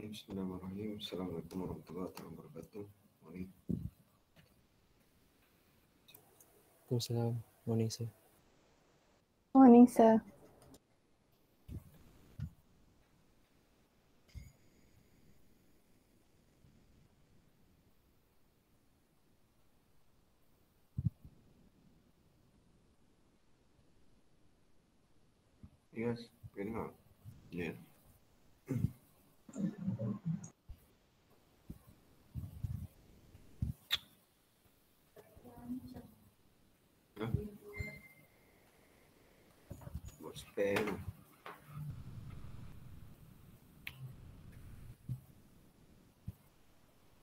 Bismillahirrahmanirrahim. Assalamualaikum warahmatullahi wabarakatuh. Morning. Assalamualaikum. Morning, sir. Morning, sir. Yes, pernah. Yeah. pego.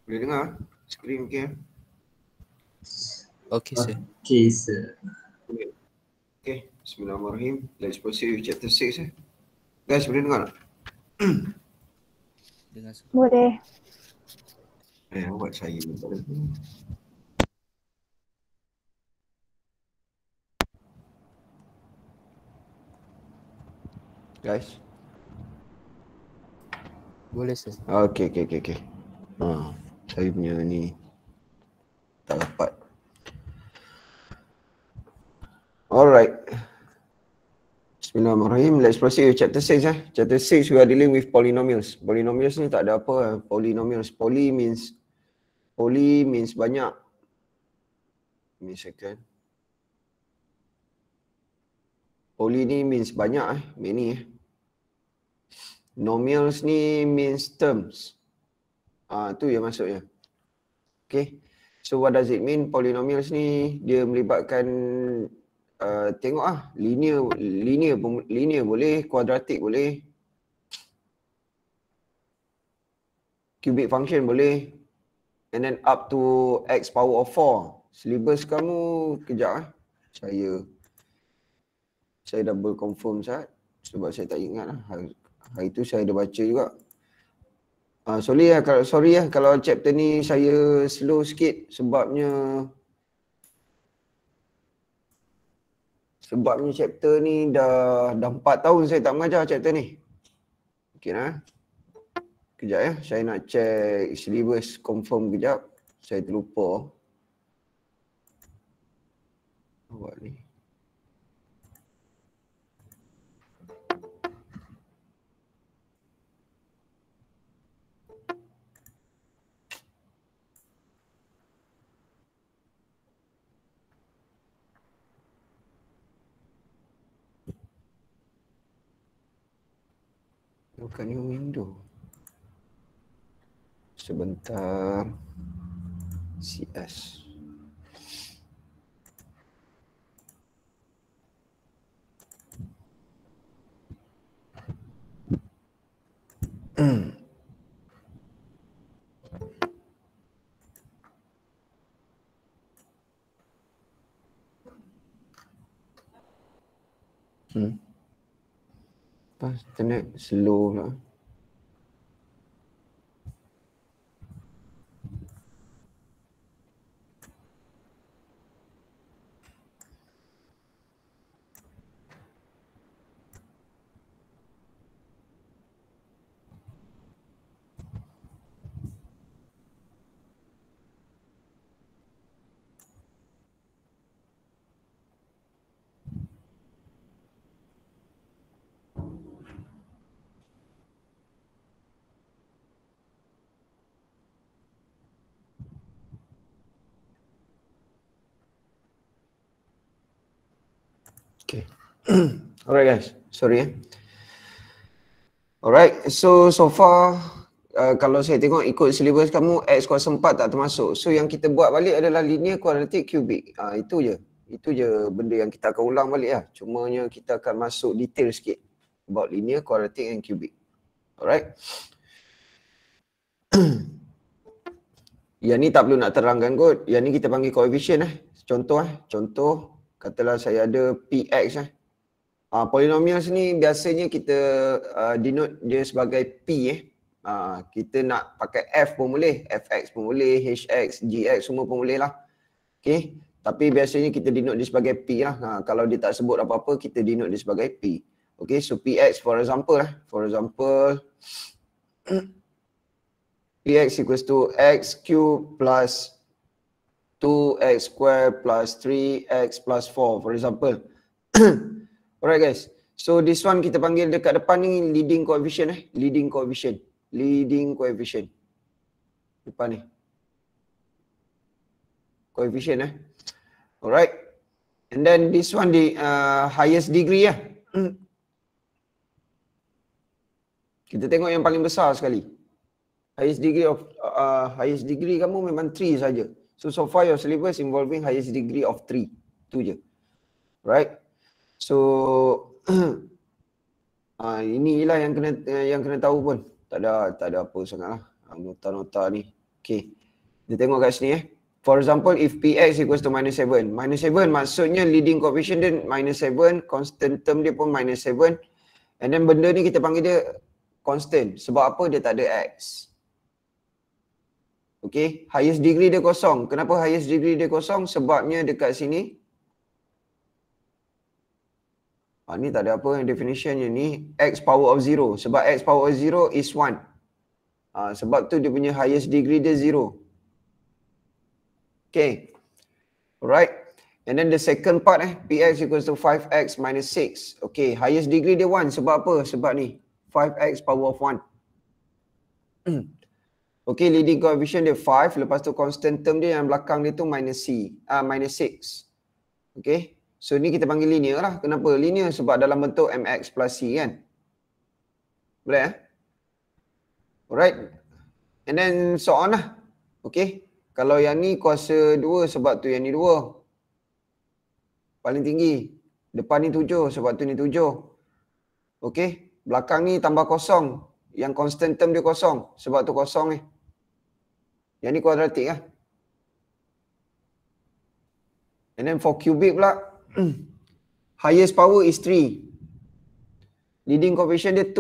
Boleh dengar screen ke? Okay, sir. Okay, sir. Okay, Bismillahirrahmanirrahim. Let's proceed with chapter 6. Eh. Guys, boleh dengar tak? dengar, sir. Boleh. Eh, buat saya ni. Guys. Boleh sir. Ah, okey okey okey okey. Ha, ah, saya punya ni tak dapat. Alright. Bismillahirrahmanirrahim. Let's proceed with chapter 6 eh. Chapter 6 we are dealing with polynomials. Polynomials ni tak ada apa. Eh. Polynomials. Poly means poly means banyak. Give me a second. Holy ni means banyak eh. Many eh. Nomials ni means terms. Ah uh, tu yang maksudnya. Okay. So what does it mean polynomials ni? Dia melibatkan uh, tengok ah linear linear linear boleh, quadratic boleh. Cubic function boleh. And then up to x power of 4. Syllabus kamu kejap eh. Saya. Okay saya double confirm sat sebab saya tak ingat lah. Hari, hari tu saya dah baca juga. Uh, sorry lah kalau sorry lah kalau chapter ni saya slow sikit sebabnya sebabnya chapter ni dah dah 4 tahun saya tak mengajar chapter ni. Okey nah. Kejap ya, saya nak check syllabus confirm kejap. Saya terlupa. Awak ni. Buka new window. Sebentar. CS. Si internet slow lah. Alright guys, sorry ya. Alright, so so far uh, kalau saya tengok ikut syllabus kamu X kuasa 4 tak termasuk. So yang kita buat balik adalah linear quadratic cubic. Uh, itu je. Itu je benda yang kita akan ulang balik lah. Cumanya kita akan masuk detail sikit about linear quadratic and cubic. Alright. yang ni tak perlu nak terangkan kot. Yang ni kita panggil coefficient lah. Contoh lah. Contoh katalah saya ada PX lah. Uh, ah, polinomial ni biasanya kita uh, denote dia sebagai P eh. Uh, kita nak pakai F pun boleh, FX pun boleh, HX, GX semua pun boleh lah. Okay. Tapi biasanya kita denote dia sebagai P lah. Uh, kalau dia tak sebut apa-apa, kita denote dia sebagai P. Okay, so PX for example lah. For example, PX equals to X cube plus 2X square plus 3X plus 4. For example, Alright guys. So this one kita panggil dekat depan ni leading coefficient eh. Leading coefficient. Leading coefficient. Depan ni. Coefficient eh. Alright. And then this one the uh, highest degree lah. kita tengok yang paling besar sekali. Highest degree of uh, highest degree kamu memang 3 saja. So so far your syllabus involving highest degree of 3. Tu je. Right? So ah uh, inilah yang kena yang kena tahu pun. Tak ada tak ada apa sangatlah. Ah, nota-nota ni. Okey. Kita tengok kat sini eh. For example, if px equals to minus 7. Minus 7 maksudnya leading coefficient dia minus 7, constant term dia pun minus 7. And then benda ni kita panggil dia constant. Sebab apa? Dia tak ada x. Okay, highest degree dia kosong. Kenapa highest degree dia kosong? Sebabnya dekat sini, Ha, ni tak ada apa yang definitionnya ni x power of zero. Sebab x power of zero is one. Ha, sebab tu dia punya highest degree dia zero. Okay. Alright. And then the second part eh. px equals to 5x minus 6. Okay. Highest degree dia one. Sebab apa? Sebab ni. 5x power of one. okay. Leading coefficient dia 5. Lepas tu constant term dia yang belakang dia tu minus c. Ah uh, minus 6. Okay. So ni kita panggil linear lah. Kenapa linear? Sebab dalam bentuk mx plus c kan. Boleh eh? Alright. And then so on lah. Okay. Kalau yang ni kuasa 2 sebab tu yang ni 2. Paling tinggi. Depan ni 7 sebab tu ni 7. Okay. Belakang ni tambah kosong. Yang constant term dia kosong. Sebab tu kosong ni. Eh. Yang ni kuadratik lah. And then for cubic pula. Hmm. highest power is 3 leading coefficient dia 2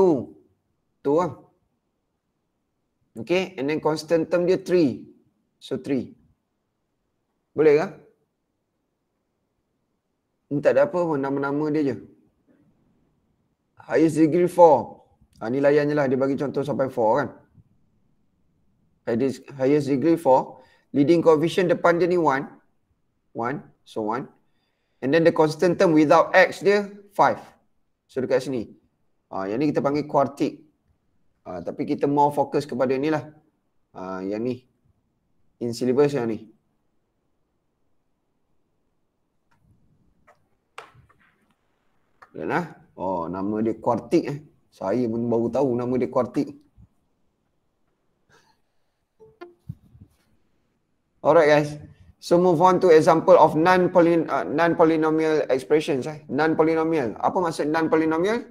tu lah okay and then constant term dia 3 so 3 boleh kah ni tak ada apa pun nama-nama dia je highest degree 4 ha, ni layan je lah dia bagi contoh sampai 4 kan highest degree 4 leading coefficient depan dia ni 1 1 so 1 And then the constant term without X dia 5. So dekat sini. Ha, yang ni kita panggil quartic. Ha, ah, tapi kita mau fokus kepada ni lah. Ha, yang ni. In syllabus yang ni. Dan lah. Oh nama dia quartic eh. Saya pun baru tahu nama dia quartic. Alright guys. So move on to example of non -polyn uh, non polynomial expressions eh. Non polynomial. Apa maksud non polynomial?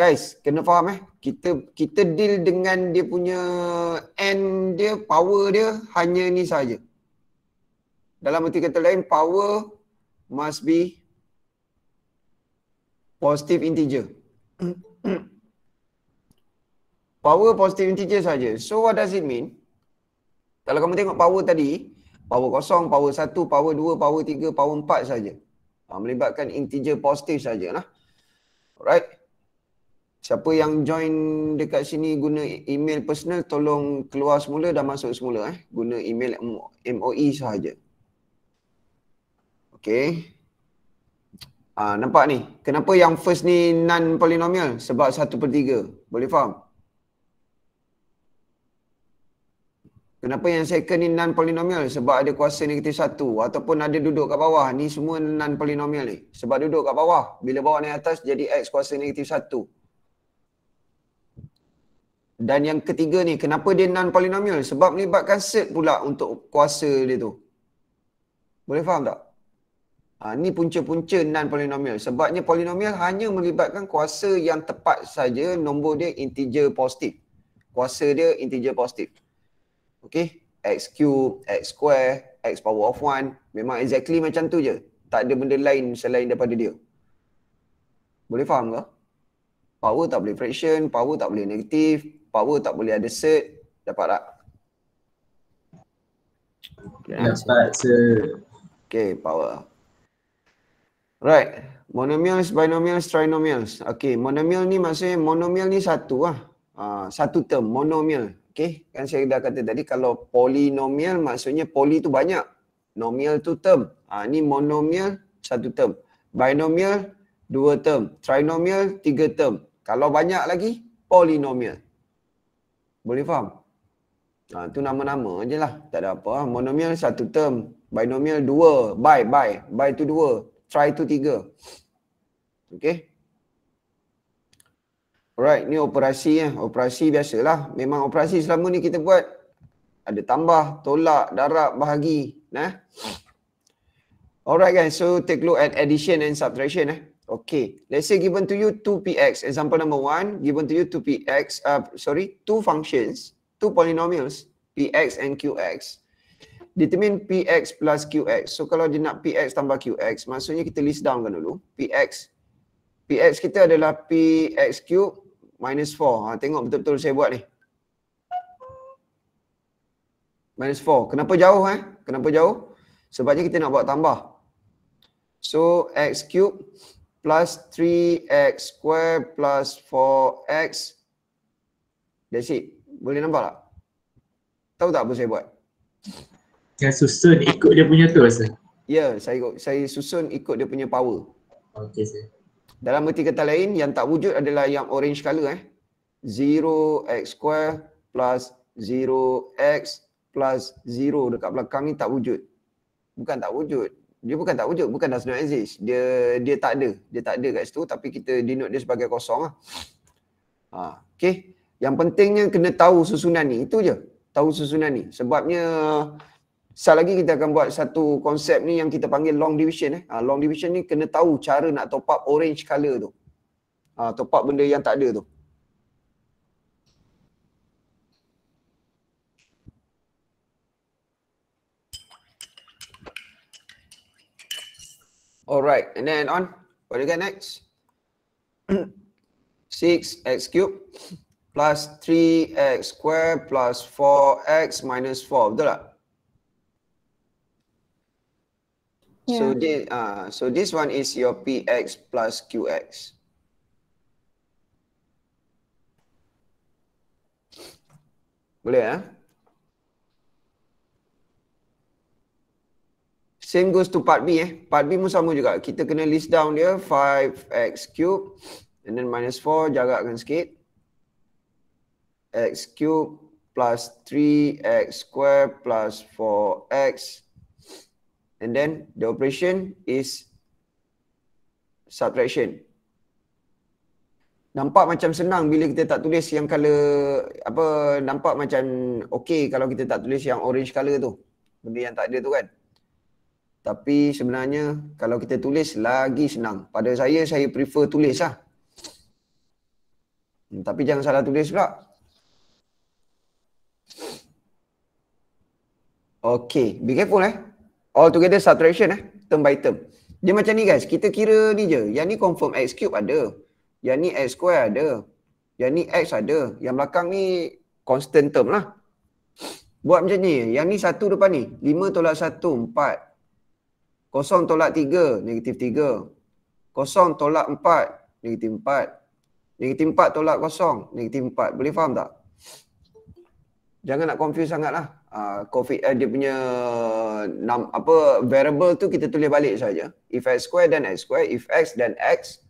Guys, kena faham eh. Kita kita deal dengan dia punya n dia, power dia hanya ni saja. Dalam erti kata lain power must be positive integer. power positive integer saja. So what does it mean? Kalau kamu tengok power tadi, power kosong, power satu, power dua, power tiga, power empat saja. Ha, melibatkan integer positif saja, lah. Alright. Siapa yang join dekat sini guna email personal tolong keluar semula dan masuk semula eh. Guna email MOE sahaja. Okay. Ha, nampak ni? Kenapa yang first ni non polynomial Sebab satu per tiga? Boleh faham? Kenapa yang second ni non polynomial? Sebab ada kuasa negatif satu ataupun ada duduk kat bawah. Ni semua non polynomial ni. Sebab duduk kat bawah. Bila bawah ni atas jadi x kuasa negatif satu. Dan yang ketiga ni, kenapa dia non polynomial? Sebab melibatkan set pula untuk kuasa dia tu. Boleh faham tak? Ha, ni punca-punca non polynomial. Sebabnya polynomial hanya melibatkan kuasa yang tepat saja, nombor dia integer positif. Kuasa dia integer positif. Okay, x cube, x square, x power of 1 Memang exactly macam tu je Tak ada benda lain selain daripada dia Boleh faham ke? Power tak boleh fraction, power tak boleh negatif Power tak boleh ada set Dapat tak? Dapat sir Okay, power Right, monomials, binomials, trinomials Okay, monomial ni maksudnya monomial ni satu lah uh, Satu term, monomial Okey, kan saya dah kata tadi kalau polinomial maksudnya poli tu banyak. Nomial tu term. Ha, ni monomial satu term. Binomial dua term. Trinomial tiga term. Kalau banyak lagi, polinomial. Boleh faham? Ha, tu nama-nama je lah. Tak ada apa. Monomial satu term. Binomial dua. By, by. By tu dua. Try tu tiga. Okey. Alright, ni operasi ya. Operasi biasalah. Memang operasi selama ni kita buat ada tambah, tolak, darab, bahagi, nah. Alright guys, so take look at addition and subtraction eh. Okay, let's say given to you 2px, example number one, given to you 2px, uh, sorry, two functions, two polynomials, px and qx. Determine px plus qx. So kalau dia nak px tambah qx, maksudnya kita list down kan dulu. px, px kita adalah px cube minus 4. Ha, tengok betul-betul saya buat ni. Minus 4. Kenapa jauh eh? Kenapa jauh? Sebabnya kita nak buat tambah. So x cube plus 3x square plus 4x. That's it. Boleh nampak tak? Tahu tak apa saya buat? Saya susun ikut dia punya tu rasa? Ya, yeah, saya saya susun ikut dia punya power. Okay, saya. Dalam erti kata lain, yang tak wujud adalah yang orange color eh. 0x square plus 0x plus 0 dekat belakang ni tak wujud. Bukan tak wujud. Dia bukan tak wujud, bukan does not exist. Dia dia tak ada. Dia tak ada kat situ tapi kita denote dia sebagai kosong lah. Ha, okay. Yang pentingnya kena tahu susunan ni. Itu je. Tahu susunan ni. Sebabnya Sekejap lagi kita akan buat satu konsep ni yang kita panggil long division eh. Uh, long division ni kena tahu cara nak top up orange color tu. Uh, top up benda yang tak ada tu. Alright, and then on. What do you get next? 6x cube plus 3x square plus 4x minus 4. Betul tak? Yeah. So this ah, uh, so this one is your px plus qx. Boleh ya? Eh? Same goes to part B eh. Part B pun sama juga. Kita kena list down dia 5x cube and then minus 4 jagakkan sikit. x cube plus 3x square plus 4x and then the operation is subtraction nampak macam senang bila kita tak tulis yang color apa nampak macam okey kalau kita tak tulis yang orange color tu benda yang tak ada tu kan tapi sebenarnya kalau kita tulis lagi senang pada saya saya prefer tulis lah hmm, tapi jangan salah tulis pula Okay, be careful eh. All together subtraction eh, term by term. Dia macam ni guys, kita kira ni je. Yang ni confirm x cube ada. Yang ni x square ada. Yang ni x ada. Yang belakang ni constant term lah. Buat macam ni. Yang ni satu depan ni. 5 tolak 1, 4. Kosong tolak 3, negatif 3. Kosong tolak 4, negatif 4. Negatif 4 tolak kosong, negatif 4. Boleh faham tak? Jangan nak confuse sangat lah. Ah, covid uh, dia punya num, apa variable tu kita tulis balik saja if x square dan x square if x dan x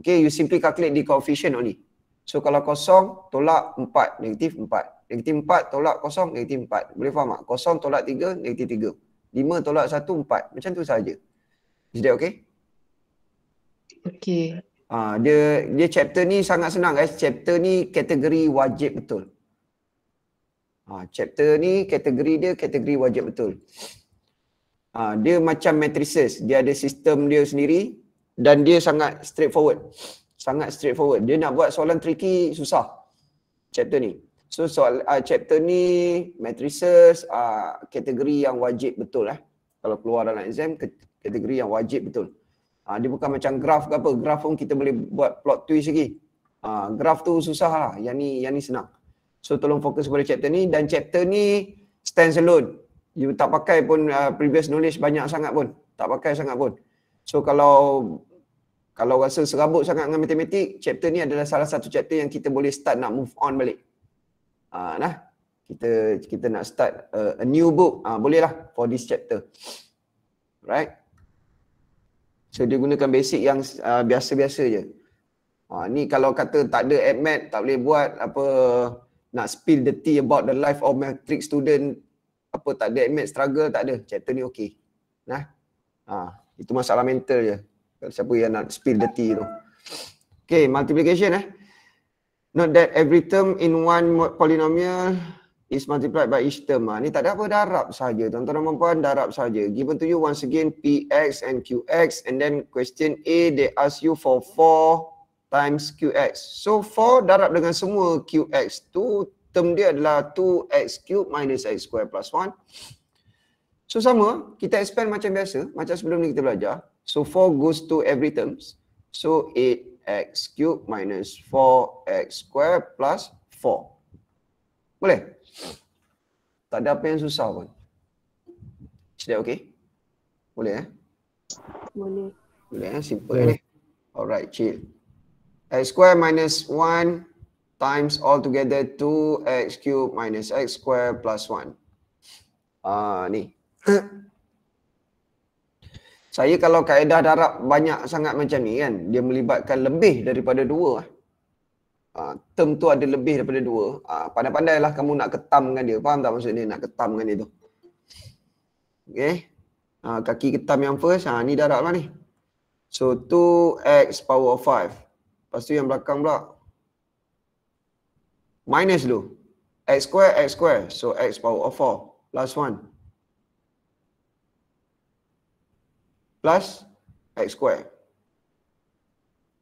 Okey, you simply calculate the coefficient only so kalau kosong tolak 4 negatif 4 negatif 4 tolak kosong negatif 4 boleh faham tak kosong tolak 3 negatif 3 5 tolak 1 4 macam tu saja is that okay okay uh, dia dia chapter ni sangat senang guys chapter ni kategori wajib betul Ha, chapter ni kategori dia kategori wajib betul. Ha, dia macam matrices. Dia ada sistem dia sendiri dan dia sangat straightforward. Sangat straightforward. Dia nak buat soalan tricky susah. Chapter ni. So soal uh, chapter ni matrices uh, kategori yang wajib betul eh. Kalau keluar dalam exam kategori yang wajib betul. Uh, dia bukan macam graf ke apa. Graf pun kita boleh buat plot twist lagi. Uh, graf tu susah lah. Yang ni, yang ni senang. So tolong fokus pada chapter ni dan chapter ni stand alone. You tak pakai pun uh, previous knowledge banyak sangat pun. Tak pakai sangat pun. So kalau kalau rasa serabut sangat dengan matematik, chapter ni adalah salah satu chapter yang kita boleh start nak move on balik. Uh, nah. Kita kita nak start uh, a new book. Uh, ah, bolehlah for this chapter. Right? So dia gunakan basic yang uh, biasa-biasa je. Uh, ni kalau kata tak ada admat, tak boleh buat apa nak spill the tea about the life of matrix student apa tak ada admit struggle tak ada chapter ni okey nah ha, itu masalah mental je kalau siapa yang nak spill the tea tu okey multiplication eh not that every term in one polynomial is multiplied by each term ha. ni tak ada apa darab saja tuan-tuan dan puan darab saja given to you once again px and qx and then question a they ask you for four times qx. So 4 darab dengan semua qx tu term dia adalah 2x cube minus x square plus 1. So sama kita expand macam biasa macam sebelum ni kita belajar. So 4 goes to every terms. So 8x cube minus 4x square plus 4. Boleh? Tak ada apa yang susah pun. Sedap okay? Boleh eh? Boleh. Boleh eh? Simple eh? Alright, chill x square minus 1 times all together 2x cube minus x square plus 1. Uh, ah, ni. Saya kalau kaedah darab banyak sangat macam ni kan, dia melibatkan lebih daripada 2 lah. Uh, term tu ada lebih daripada dua. Uh, ah, Pandai-pandailah kamu nak ketam dengan dia. Faham tak maksud maksudnya nak ketamkan dia tu? Okay. Uh, ah, kaki ketam yang first, uh, ni darab lah ni. So 2x power 5. Lepas tu yang belakang pula minus dulu. X square, X square. So X power of 4. Last one. Plus X square.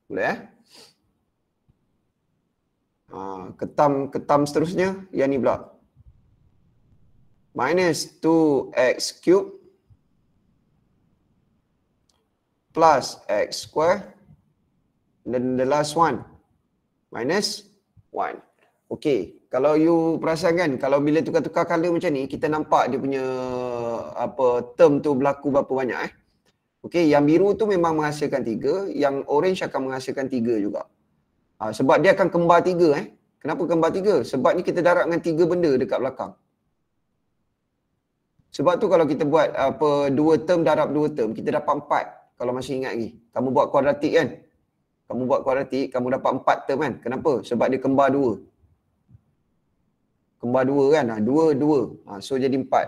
Boleh eh? Uh, ketam ketam seterusnya yang ni pula minus 2x cube plus x square then the last one minus one. okey kalau you perasan kan kalau bila tukar-tukar color macam ni kita nampak dia punya apa term tu berlaku berapa banyak eh okey yang biru tu memang menghasilkan tiga, yang orange akan menghasilkan tiga juga ha, sebab dia akan kembar tiga. eh kenapa kembar tiga? sebab ni kita darab dengan tiga benda dekat belakang sebab tu kalau kita buat apa dua term darab dua term kita dapat empat. kalau masih ingat lagi kamu buat kuadratik kan kamu buat kuadrati kamu dapat empat term kan kenapa sebab dia kembar dua kembar dua kan ha, dua dua ha, so jadi empat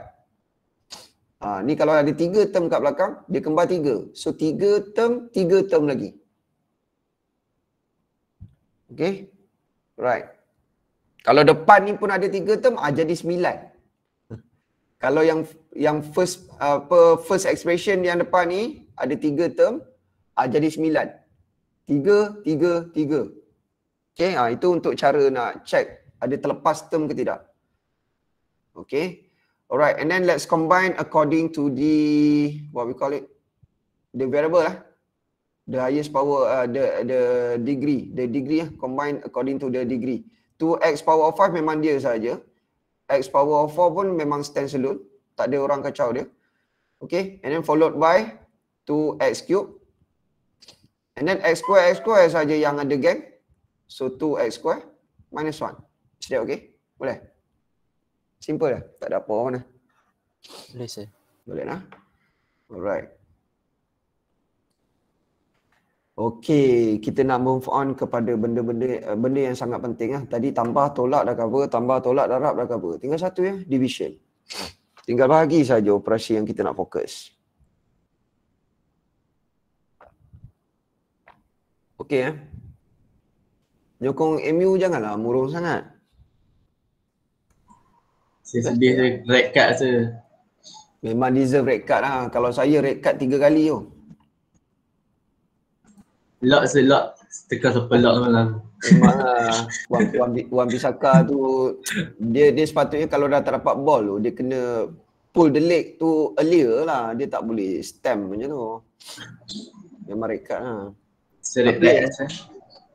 ha, ni kalau ada tiga term kat belakang dia kembar tiga so tiga term tiga term lagi Okay right kalau depan ni pun ada tiga term ha, jadi sembilan kalau yang yang first apa first expression yang depan ni ada tiga term ha, jadi sembilan tiga, tiga, tiga. Okay, ha, itu untuk cara nak check ada terlepas term ke tidak. Okay. Alright, and then let's combine according to the, what we call it, the variable lah. The highest power, uh, the the degree, the degree lah, combine according to the degree. To x power of 5 memang dia saja. X power of 4 pun memang stands alone. Tak ada orang kacau dia. Okay, and then followed by 2x cube And then x square x square saja yang ada gang. So 2x square minus 1. Is that okay? Boleh? Simple lah. Tak ada apa mana. Boleh sir. Boleh lah. Alright. Okay, kita nak move on kepada benda-benda eh, benda yang sangat penting lah. Tadi tambah tolak dah cover, tambah tolak darab dah cover. Tinggal satu ya, division. Tinggal bahagi saja operasi yang kita nak fokus. okey eh. Nyokong MU janganlah murung sangat. Saya sedih je red card saya. Memang deserve red card lah. Kalau saya red card tiga kali tu. Lock se lock. Teka sampai lock malam. Memang lah. Wan, Wan, Wan Bisaka tu dia dia sepatutnya kalau dah tak dapat ball tu dia kena pull the leg tu earlier lah. Dia tak boleh stamp macam tu. Memang red card lah. Tapi, eh.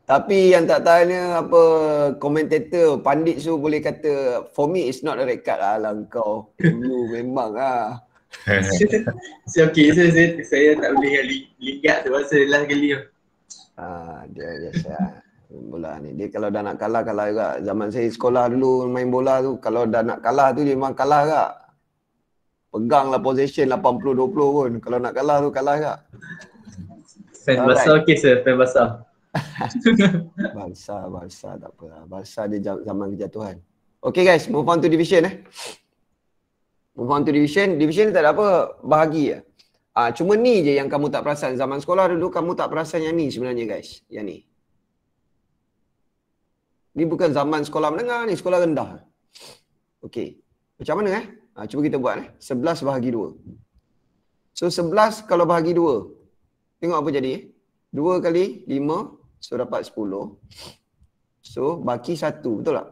tapi yang tak tanya apa komentator pandit tu boleh kata for me it's not a record lah, lah kau dulu memang lah so okay, so, saya, saya tak boleh li, lingkat tu pasal last kali tu Haa, ah, dia biasa bola ni. Dia kalau dah nak kalah, kalah juga. Zaman saya sekolah dulu main bola tu, kalau dah nak kalah tu dia memang kalah juga. lah position 80-20 pun. Kalau nak kalah tu, kalah juga. Fan basah okey sir, fan basah. basah, basah tak apa. Basah dia zaman kejatuhan. Okay guys, move on to division eh. Move on to division. Division ni tak ada apa, bahagi ya. Uh, cuma ni je yang kamu tak perasan. Zaman sekolah dulu kamu tak perasan yang ni sebenarnya guys. Yang ni. Ni bukan zaman sekolah menengah ni, sekolah rendah. Okay. Macam mana eh? Uh, cuba kita buat eh. 11 bahagi dua. So sebelas kalau bahagi dua. Tengok apa jadi. 2 kali 5, so dapat 10. So, baki 1, betul tak?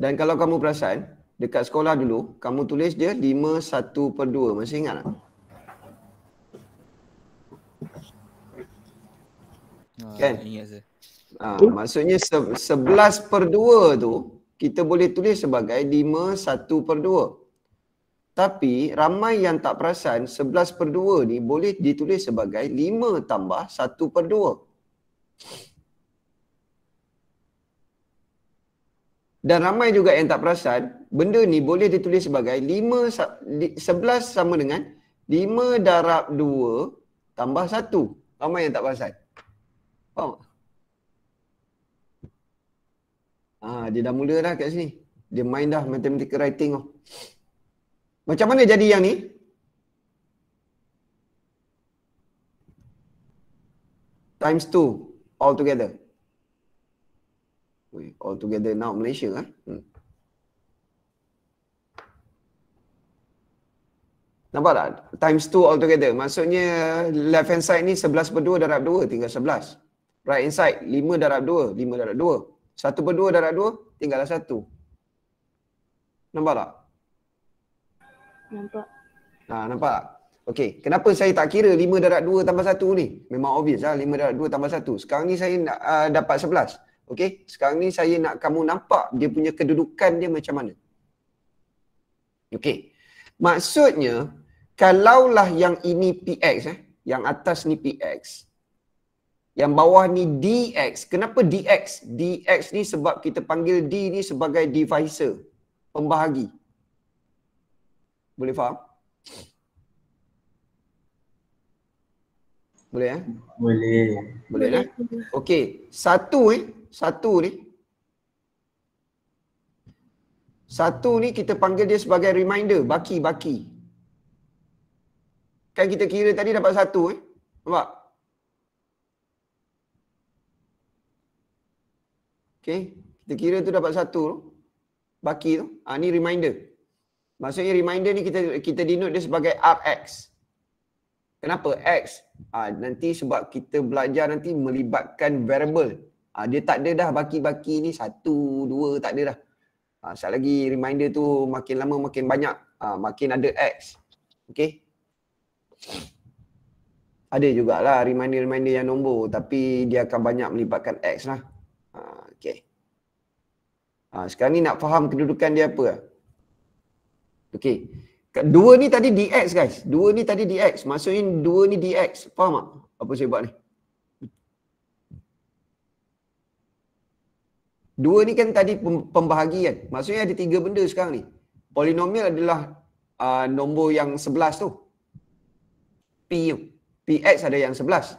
Dan kalau kamu perasan, dekat sekolah dulu, kamu tulis dia 5, 1 per 2. Masih ingat tak? Ah, kan? Ingat ah, maksudnya 11 per 2 tu, kita boleh tulis sebagai 5, 1 per 2. Tapi ramai yang tak perasan 11 per 2 ni boleh ditulis sebagai 5 tambah 1 per 2. Dan ramai juga yang tak perasan benda ni boleh ditulis sebagai 5, 11 sama dengan 5 darab 2 tambah 1. Ramai yang tak perasan. Faham? Ha, dia dah mula dah kat sini. Dia main dah matematik writing tu. Oh. Macam mana jadi yang ni? Times two all together. all together now Malaysia ah. Hmm. Nampak tak? Times 2 altogether. Maksudnya left hand side ni 11 per 2 darab 2, tinggal 11. Right hand side 5 darab 2, 5 darab 2. 1 per 2 darab 2, tinggal 1. Nampak tak? Nampak. Ha, nampak? Okey, kenapa saya tak kira 5 darat 2 tambah 1 ni? Memang obvious lah 5 darat 2 tambah 1. Sekarang ni saya nak uh, dapat 11. Okey, sekarang ni saya nak kamu nampak dia punya kedudukan dia macam mana. Okey, maksudnya kalaulah yang ini px eh, yang atas ni px. Yang bawah ni dx. Kenapa dx? Dx ni sebab kita panggil d ni sebagai divisor, pembahagi. Boleh faham? Boleh eh? Boleh. Boleh, lah. eh? Okey. Satu eh. Satu ni. Satu ni kita panggil dia sebagai reminder. Baki, baki. Kan kita kira tadi dapat satu eh. Nampak? Okey. Kita kira tu dapat satu. Baki tu. Ha, ni reminder. Maksudnya reminder ni kita kita denote dia sebagai RX. Kenapa X? Ha, nanti sebab kita belajar nanti melibatkan variable. Ha, dia tak ada dah baki-baki ni satu, dua tak ada dah. Ha, ah, Sekali lagi reminder tu makin lama makin banyak. Ha, makin ada X. Okay. Ada jugalah reminder-reminder yang nombor tapi dia akan banyak melibatkan X lah. Ha, okay. Ha, sekarang ni nak faham kedudukan dia apa? Lah? Okey. Dua ni tadi dx guys. Dua ni tadi dx. Maksudnya dua ni dx. Faham tak? Apa saya buat ni? Dua ni kan tadi pembahagian. Maksudnya ada tiga benda sekarang ni. Polinomial adalah uh, nombor yang sebelas tu. P, Px ada yang sebelas.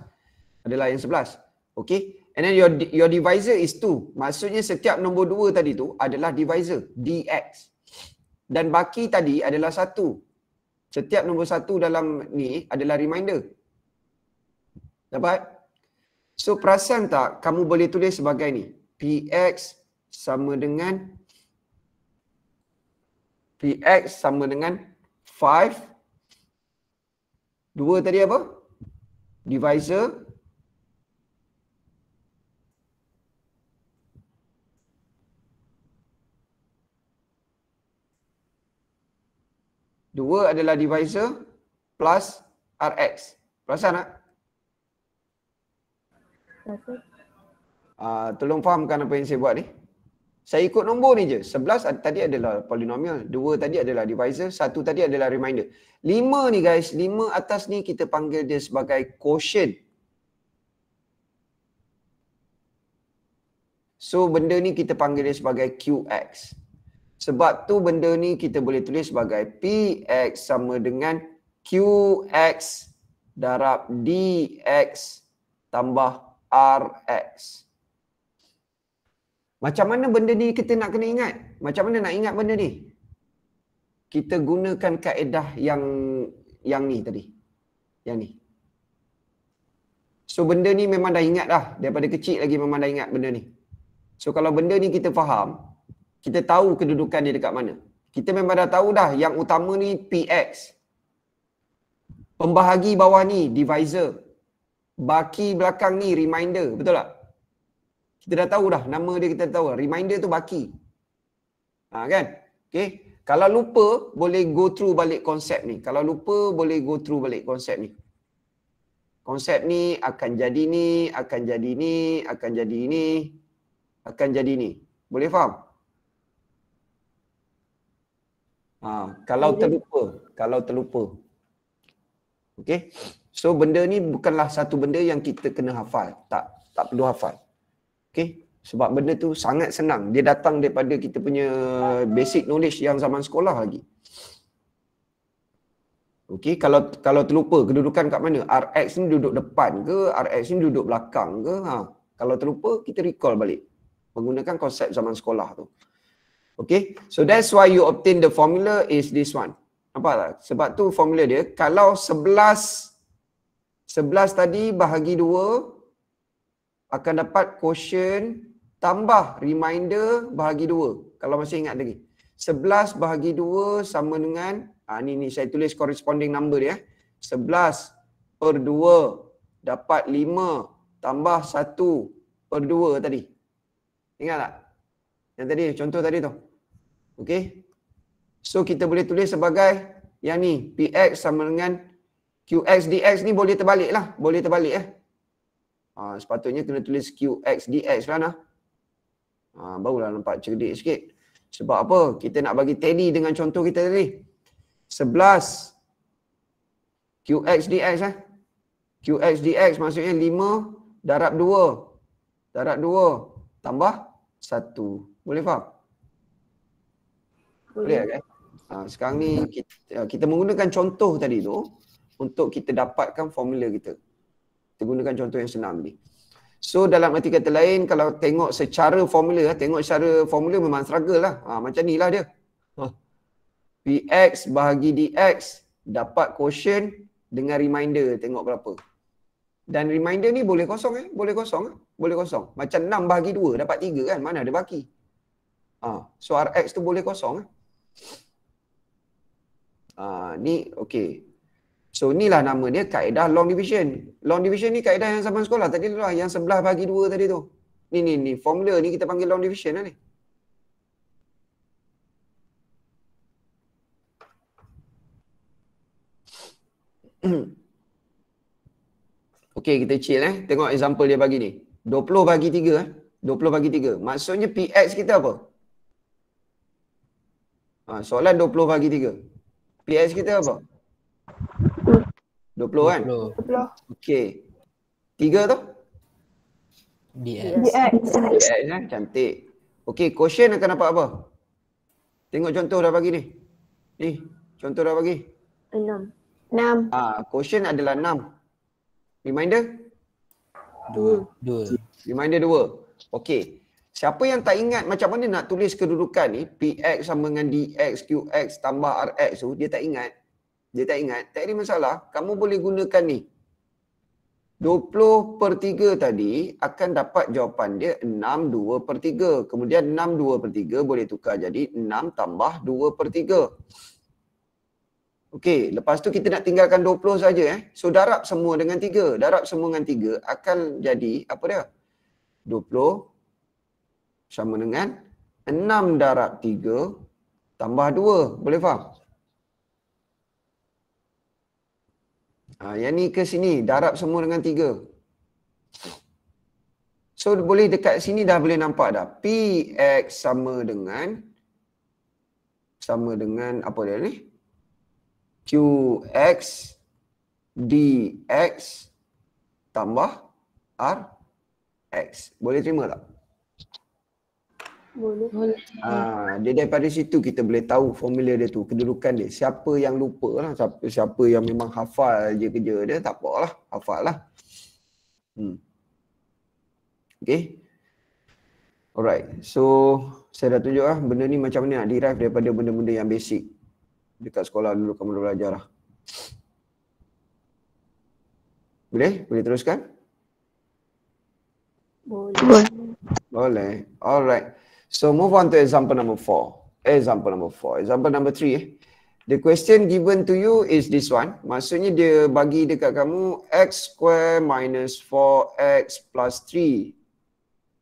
Adalah yang sebelas. Okay. And then your your divisor is two. Maksudnya setiap nombor dua tadi tu adalah divisor. Dx dan baki tadi adalah satu. Setiap nombor satu dalam ni adalah reminder. Dapat? So perasan tak kamu boleh tulis sebagai ni. PX sama dengan PX sama dengan 5 2 tadi apa? Divisor Dua adalah divisor plus RX. Perasan tak? Uh, tolong fahamkan apa yang saya buat ni. Saya ikut nombor ni je. Sebelas tadi adalah polinomial. Dua tadi adalah divisor. Satu tadi adalah reminder. Lima ni guys. lima atas ni kita panggil dia sebagai quotient. So benda ni kita panggil dia sebagai QX. Sebab tu benda ni kita boleh tulis sebagai px sama dengan qx darab dx tambah rx. Macam mana benda ni kita nak kena ingat? Macam mana nak ingat benda ni? Kita gunakan kaedah yang yang ni tadi. Yang ni. So benda ni memang dah ingat dah. Daripada kecil lagi memang dah ingat benda ni. So kalau benda ni kita faham, kita tahu kedudukan dia dekat mana. Kita memang dah tahu dah yang utama ni PX. Pembahagi bawah ni divisor. Baki belakang ni reminder, betul tak? Kita dah tahu dah nama dia kita tahu. Reminder tu baki. Ha, kan? Okay. Kalau lupa boleh go through balik konsep ni. Kalau lupa boleh go through balik konsep ni. Konsep ni akan jadi ni, akan jadi ni, akan jadi ni, akan jadi ni. Boleh faham? Ha, kalau terlupa, kalau terlupa. okay. So benda ni bukanlah satu benda yang kita kena hafal. Tak tak perlu hafal. okay. Sebab benda tu sangat senang. Dia datang daripada kita punya basic knowledge yang zaman sekolah lagi. okay. kalau kalau terlupa kedudukan kat mana? RX ni duduk depan ke? RX ni duduk belakang ke? Ha. Kalau terlupa, kita recall balik. Menggunakan konsep zaman sekolah tu. Okay, so that's why you obtain the formula is this one. Nampak tak? Sebab tu formula dia, kalau 11 11 tadi bahagi 2 akan dapat quotient tambah reminder bahagi 2. Kalau masih ingat lagi. 11 bahagi 2 sama dengan ha, ni ni saya tulis corresponding number dia. 11 eh. per 2 dapat 5 tambah 1 per 2 tadi. Ingat tak? Yang tadi contoh tadi tu. Okay. So kita boleh tulis sebagai yang ni px sama dengan qx dx ni boleh terbalik lah. Boleh terbalik eh. Ha, sepatutnya kena tulis qx dx lah nah. Ha, barulah nampak cerdik sikit. Sebab apa? Kita nak bagi tadi dengan contoh kita tadi. 11 qx dx eh. qx dx maksudnya 5 darab 2. Darab 2 tambah 1. Boleh faham? Clear kan? Eh? Ha, sekarang ni kita, ya, kita menggunakan contoh tadi tu untuk kita dapatkan formula kita. Kita gunakan contoh yang senang ni. So dalam arti kata lain kalau tengok secara formula, eh, tengok secara formula memang struggle lah. Ha, macam ni lah dia. Ha. Px bahagi dx dapat quotient dengan reminder tengok berapa. Dan reminder ni boleh kosong eh? Boleh kosong eh? Boleh kosong. Macam 6 bahagi 2 dapat 3 kan? Mana ada baki? Ha. So Rx tu boleh kosong eh? Uh, ni okey. So ni lah nama dia kaedah long division. Long division ni kaedah yang zaman sekolah tadi tu lah yang sebelah bagi dua tadi tu. Ni ni ni formula ni kita panggil long division lah ni. okey kita chill eh. Tengok example dia bagi ni. 20 bagi 3 eh. 20 bagi 3. Maksudnya PX kita apa? Ha, soalan 20 bagi 3. PS kita apa? 20, 20 kan? 20. Okey. 3 tu? DX. DX. DX eh? Kan? cantik. Okey, question akan dapat apa? Tengok contoh dah bagi ni. Ni, contoh dah bagi. 6. 6. Ah, question adalah 6. Reminder? 2. 2. Reminder 2. Okey. Siapa yang tak ingat macam mana nak tulis kedudukan ni PX sama dengan DX, QX tambah RX tu dia tak ingat Dia tak ingat, tak ada masalah kamu boleh gunakan ni 20 per 3 tadi akan dapat jawapan dia 6 2 per 3 Kemudian 6 2 per 3 boleh tukar jadi 6 tambah 2 per 3 Okey, lepas tu kita nak tinggalkan 20 saja eh. So darab semua dengan 3. Darab semua dengan 3 akan jadi apa dia? 20 sama dengan 6 darab 3 tambah 2. Boleh faham? Ha, yang ni ke sini, darab semua dengan 3. So boleh dekat sini dah boleh nampak dah. Px sama dengan, sama dengan apa dia ni? Qx dx tambah rx. Boleh terima tak? Boleh. Ha, dia daripada situ kita boleh tahu formula dia tu, kedudukan dia. Siapa yang lupa lah, siapa, siapa yang memang hafal je kerja dia, tak apa lah. Hafal lah. Hmm. Okay. Alright. So, saya dah tunjuk lah benda ni macam mana nak derive daripada benda-benda yang basic. Dekat sekolah dulu kamu dah belajar lah. Boleh? Boleh teruskan? Boleh. Boleh. Alright. So move on to example number four. Example number four. Example number three. Eh. The question given to you is this one. Maksudnya dia bagi dekat kamu x square minus 4x plus 3.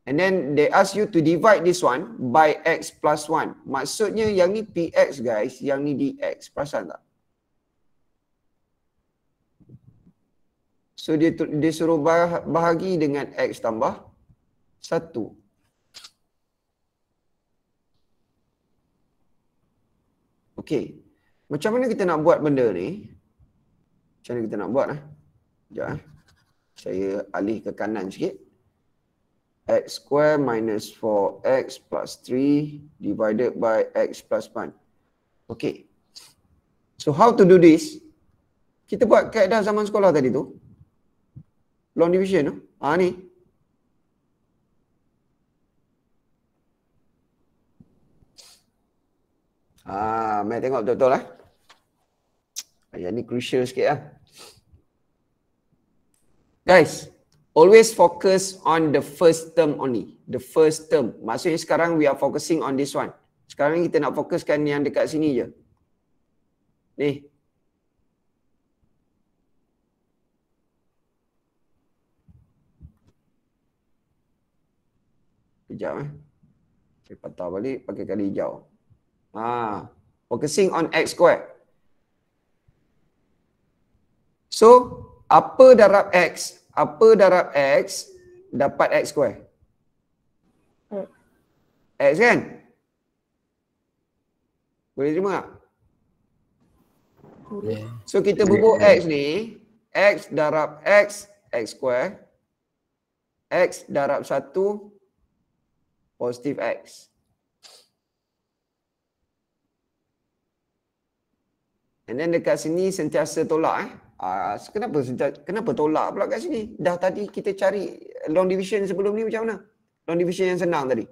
And then they ask you to divide this one by x plus 1. Maksudnya yang ni px guys, yang ni dx. Perasan tak? So dia, dia suruh bahagi dengan x tambah 1. Okey. Macam mana kita nak buat benda ni? Macam mana kita nak buat eh? Sekejap eh. Saya alih ke kanan sikit. X square minus 4X plus 3 divided by X plus 1. Okay. So how to do this? Kita buat kaedah zaman sekolah tadi tu. Long division tu. Ha ah, ni. Ah, mai tengok betul-betul lah. Eh? Yang ni crucial sikit lah. Guys, always focus on the first term only. The first term. Maksudnya sekarang we are focusing on this one. Sekarang kita nak fokuskan yang dekat sini je. Ni. Kejap eh. Saya patah balik pakai kali hijau. Ah, focusing on x squared. So, apa darab x? Apa darab x dapat x squared? X kan? Boleh terima tak? So kita bubuh X ni X darab X X square X darab 1 Positif X And then dekat sini sentiasa tolak eh. Uh, kenapa kenapa tolak pula kat sini? Dah tadi kita cari long division sebelum ni macam mana? Long division yang senang tadi.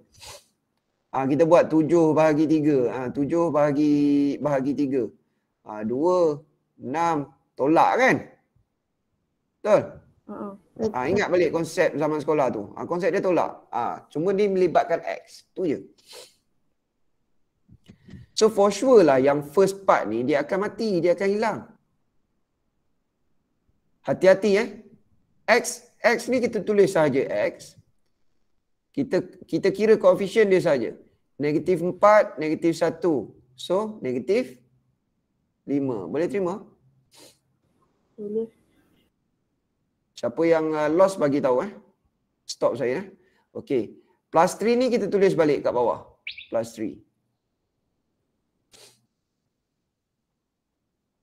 Uh, kita buat 7 bahagi 3. Uh, 7 bahagi bahagi 3. Uh, 2, 6, tolak kan? Betul? Uh, ingat balik konsep zaman sekolah tu. Uh, konsep dia tolak. Uh, cuma ni melibatkan X. Tu je. So for sure lah yang first part ni dia akan mati, dia akan hilang. Hati-hati eh. X X ni kita tulis saja X. Kita kita kira koefisien dia saja. Negatif 4, negatif 1. So negatif 5. Boleh terima? Boleh. Siapa yang uh, lost bagi tahu eh. Stop saya eh. Okey. Plus 3 ni kita tulis balik kat bawah. Plus 3.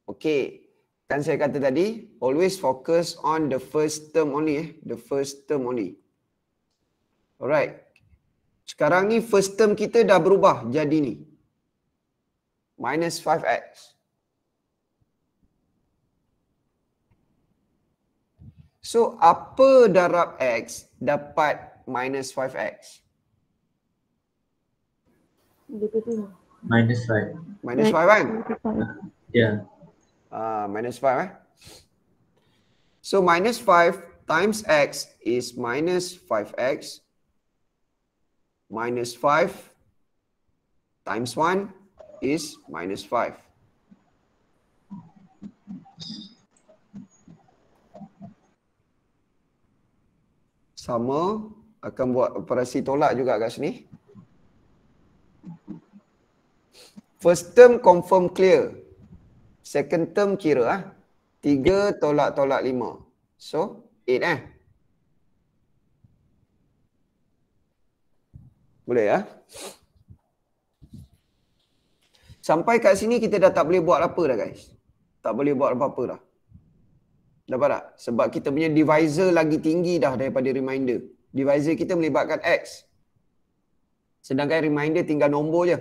Okay. Kan saya kata tadi, always focus on the first term only. Eh? The first term only. Alright. Sekarang ni first term kita dah berubah jadi ni. Minus 5x. So, apa darab x dapat minus 5x? Minus 5. Minus 5 kan? Ya. Yeah. Ah, minus 5 eh. So minus 5 times x is minus 5x minus 5 times 1 is minus 5. Sama akan buat operasi tolak juga kat sini. First term confirm clear second term kira ah. 3 tolak tolak 5. So 8 eh. Boleh ah. Sampai kat sini kita dah tak boleh buat apa dah guys. Tak boleh buat apa-apa dah. Dapat tak? Sebab kita punya divisor lagi tinggi dah daripada reminder. Divisor kita melibatkan X. Sedangkan reminder tinggal nombor je.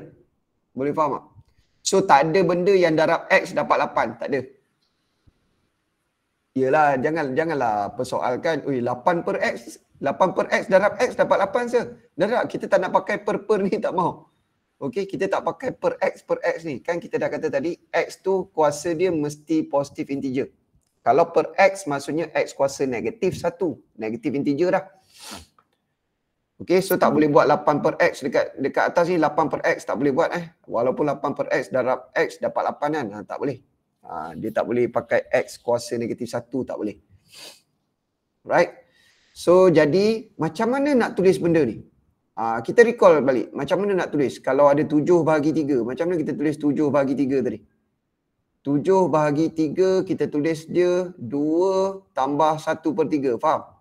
Boleh faham tak? So tak ada benda yang darab X dapat 8, tak ada. Yalah, jangan janganlah persoalkan, ui 8 per X, 8 per X darab X dapat 8 se. Darab kita tak nak pakai per per ni tak mau. Okay kita tak pakai per X per X ni. Kan kita dah kata tadi X tu kuasa dia mesti positif integer. Kalau per X maksudnya X kuasa negatif 1, negatif integer dah. Lah. Okay, so tak boleh buat 8 per X dekat dekat atas ni 8 per X tak boleh buat eh. Walaupun 8 per X darab X dapat 8 kan. Ha, tak boleh. Ha, dia tak boleh pakai X kuasa negatif 1 tak boleh. Right? So jadi macam mana nak tulis benda ni? Ha, kita recall balik. Macam mana nak tulis? Kalau ada 7 bahagi 3. Macam mana kita tulis 7 bahagi 3 tadi? 7 bahagi 3 kita tulis dia 2 tambah 1 per 3. Faham?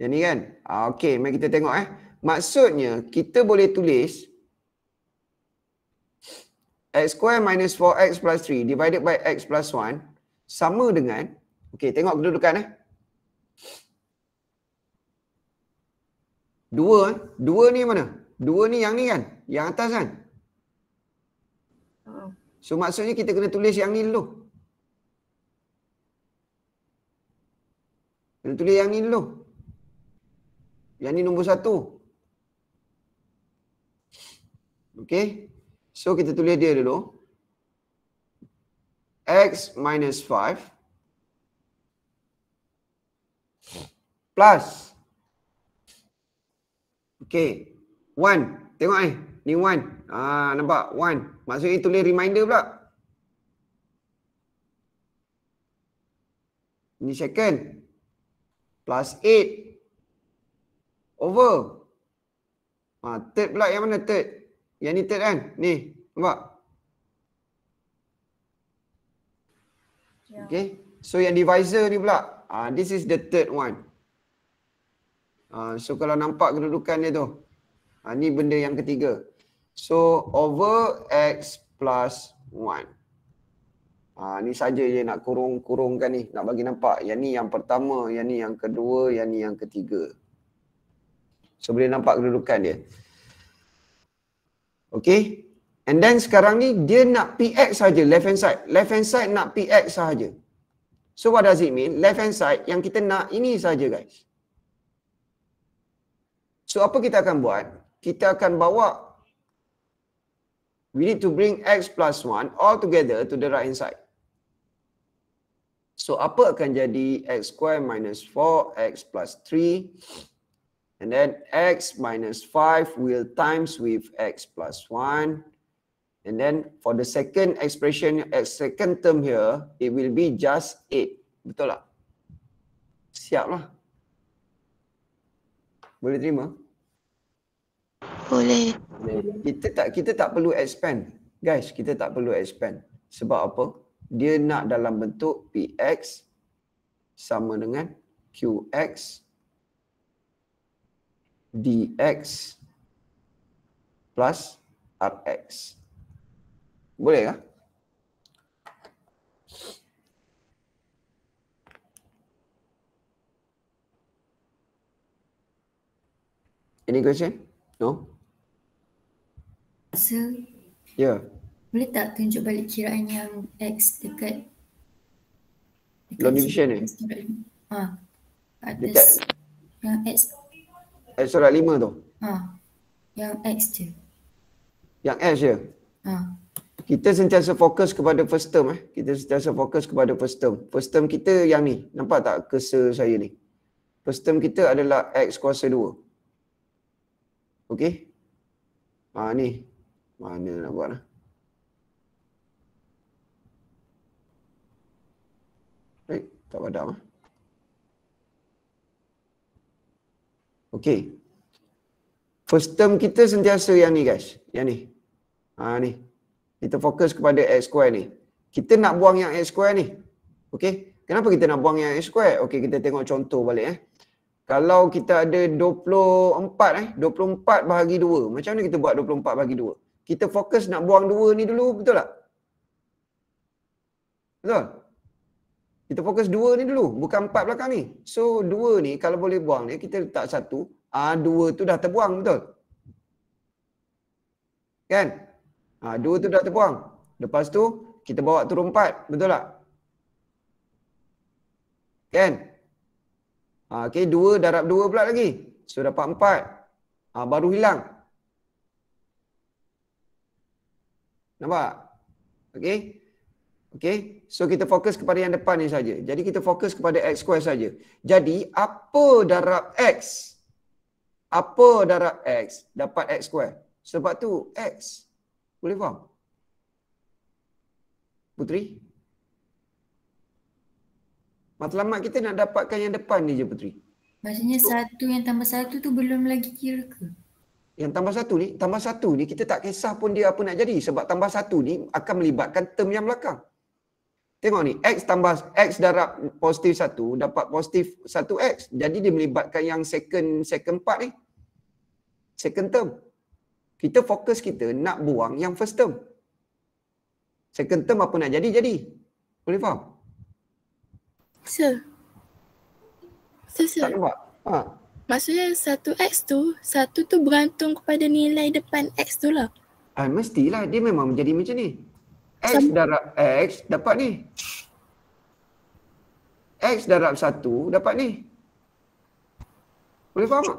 Yang ni kan? Ah, okey, mari kita tengok eh. Maksudnya, kita boleh tulis x square minus 4x plus 3 divided by x plus 1 sama dengan, okey tengok kedudukan eh. 2, 2 ni mana? 2 ni yang ni kan? Yang atas kan? Hmm. So maksudnya kita kena tulis yang ni dulu. Kena tulis yang ni dulu. Yang ni nombor satu. Okay. So kita tulis dia dulu. X minus 5. Plus. Okay. one. Tengok eh. Ni one. Ah, nampak? 1. Maksudnya tulis reminder pula. Ini second. Plus eight. Over. Ha, third pula yang mana third? Yang ni third kan? Ni. Nampak? Ya. Okay. So yang divisor ni pula. Ha, this is the third one. Ha, so kalau nampak kedudukan dia tu. Ha, ni benda yang ketiga. So over x plus one. Ha, ni saja je nak kurung-kurungkan ni. Nak bagi nampak. Yang ni yang pertama, yang ni yang kedua, yang ni yang ketiga. So boleh nampak kedudukan dia. Okay. And then sekarang ni dia nak PX saja left hand side. Left hand side nak PX saja. So what does it mean? Left hand side yang kita nak ini saja guys. So apa kita akan buat? Kita akan bawa we need to bring x plus 1 all together to the right hand side. So apa akan jadi x square minus 4 x plus 3 And then x minus 5 will times with x plus 1. And then for the second expression, second term here, it will be just 8. Betul lah. Siap lah. Boleh terima? Boleh. Kita tak kita tak perlu expand. Guys, kita tak perlu expand. Sebab apa? Dia nak dalam bentuk px sama dengan qx dx plus rx. Boleh kah? Any question? No? Sir? Ya. Yeah. Boleh tak tunjuk balik kiraan yang x dekat Dekat Long division ni? Ha. Dekat. Ah, yang x ayat eh, surat lima tu. Ha. Yang X je. Yang x je. Ha. Kita sentiasa fokus kepada first term eh. Kita sentiasa fokus kepada first term. First term kita yang ni. Nampak tak kursor saya ni? First term kita adalah X kuasa dua. Okey. Ha ni. Mana nak buat lah. Eh, tak padam lah. Okey, First term kita sentiasa yang ni guys. Yang ni. Ha, ni. Kita fokus kepada x square ni. Kita nak buang yang x square ni. okey. Kenapa kita nak buang yang x square? Okey, kita tengok contoh balik eh. Kalau kita ada 24 eh. 24 bahagi 2. Macam mana kita buat 24 bahagi 2? Kita fokus nak buang 2 ni dulu betul tak? Betul? Kita fokus dua ni dulu, bukan empat belakang ni. So dua ni kalau boleh buang ni, kita letak satu. Ha, dua tu dah terbuang betul? Kan? Ha, dua tu dah terbuang. Lepas tu, kita bawa turun empat. Betul tak? Kan? Ha, ah, okay, dua darab dua pula lagi. So dapat empat. Ha, baru hilang. Nampak? Okey. Okay, so kita fokus kepada yang depan ni saja. Jadi kita fokus kepada x square saja. Jadi apa darab x? Apa darab x dapat x square? Sebab tu x. Boleh faham? Putri? Matlamat kita nak dapatkan yang depan ni je Putri. Maksudnya so, satu yang tambah satu tu belum lagi kira ke? Yang tambah satu ni, tambah satu ni kita tak kisah pun dia apa nak jadi. Sebab tambah satu ni akan melibatkan term yang belakang. Tengok ni, X tambah X darab positif satu, dapat positif satu X. Jadi dia melibatkan yang second second part ni. Second term. Kita fokus kita nak buang yang first term. Second term apa nak jadi, jadi. Boleh faham? Sir. Sir, sir. Tak nampak? Ha. Maksudnya satu X tu, satu tu bergantung kepada nilai depan X tu lah. Ah, mestilah dia memang menjadi macam ni. X darab X dapat ni. X darab 1 dapat ni. Boleh faham tak?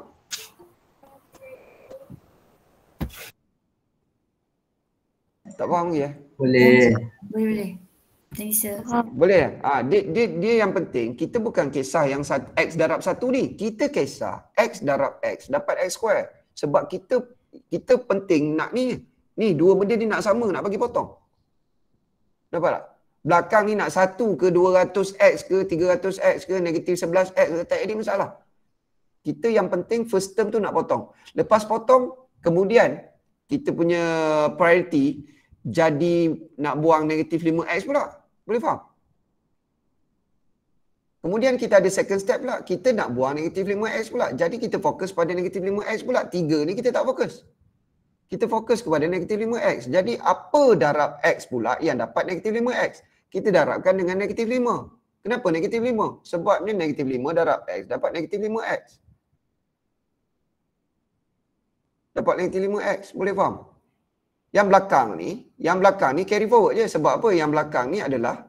Tak faham ke eh? ya? Boleh. Boleh, boleh. Boleh. Eh? Ah dia, dia, dia yang penting, kita bukan kisah yang x darab satu ni. Kita kisah x darab x dapat x square. Sebab kita kita penting nak ni. Ni dua benda ni nak sama, nak bagi potong. Nampak tak? Belakang ni nak 1 ke 200x ke 300x ke negatif 11x ke tak ada masalah. Kita yang penting first term tu nak potong. Lepas potong, kemudian kita punya priority jadi nak buang negatif 5x pula. Boleh faham? Kemudian kita ada second step pula. Kita nak buang negatif 5x pula. Jadi kita fokus pada negatif 5x pula. Tiga ni kita tak fokus kita fokus kepada negatif 5x. Jadi apa darab x pula yang dapat negatif 5x? Kita darabkan dengan negatif 5. Kenapa negatif 5? Sebab ni negatif 5 darab x dapat negatif 5x. Dapat negatif 5x. Boleh faham? Yang belakang ni, yang belakang ni carry forward je. Sebab apa? Yang belakang ni adalah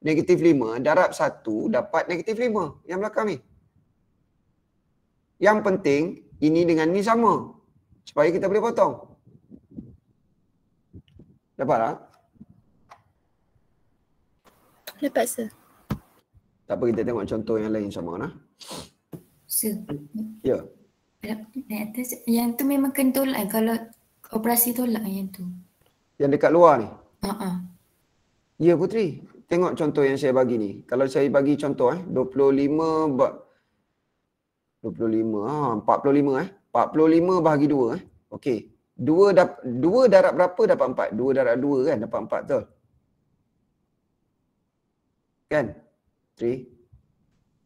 negatif 5 darab 1 dapat negatif 5. Yang belakang ni. Yang penting, ini dengan ni sama supaya kita boleh potong. Dapat tak? Dapat, sir. Tak apa, kita tengok contoh yang lain sama. Nah. Sir. Ya. Yang tu memang kentul eh, kalau operasi tolak yang tu. Yang dekat luar ni? Ha uh -uh. Ya, Putri. Tengok contoh yang saya bagi ni. Kalau saya bagi contoh eh, 25 bak 25 ah 45 eh 45 bahagi 2 eh. Okey. 2 dua, da- dua darab berapa dapat 4? 2 darab 2 kan dapat 4 betul. Kan? 3.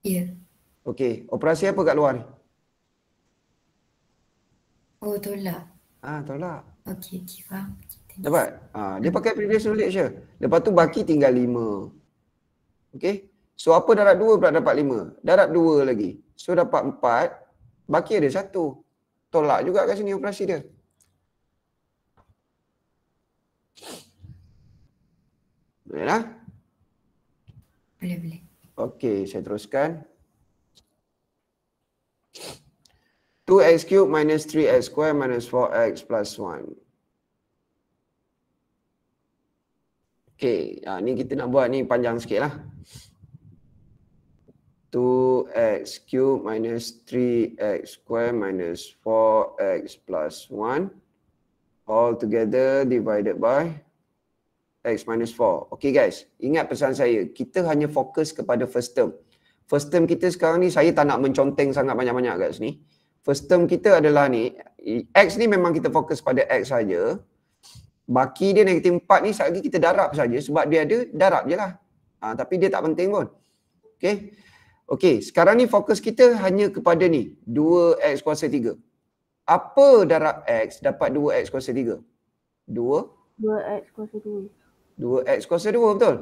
Ya. Okey, operasi apa kat luar ni? Oh, tolak. Ah, ha, tolak. Okey, okey, faham. Dapat? Ha, dia pakai previous knowledge je. Lepas tu baki tinggal 5. Okey? So apa darab 2 pula dapat 5? Darab 2 lagi. So dapat 4. Baki ada 1 tolak juga kat sini operasi dia. Boleh lah. Boleh, boleh. Okey, saya teruskan. 2x cube minus 3x square minus 4x plus 1. Okey, ah, ni kita nak buat ni panjang sikit lah. 2x cube minus 3x square minus 4x plus 1 all together divided by x minus 4. Okay guys, ingat pesan saya. Kita hanya fokus kepada first term. First term kita sekarang ni saya tak nak menconteng sangat banyak-banyak kat sini. First term kita adalah ni, x ni memang kita fokus pada x saja. Baki dia negatif 4 ni sekali kita darab saja sebab dia ada darab je lah. Ha, tapi dia tak penting pun. Okay. Okey, sekarang ni fokus kita hanya kepada ni, 2x kuasa 3. Apa darab x dapat 2x kuasa 3? 2? 2x kuasa 2. 2x kuasa 2 betul?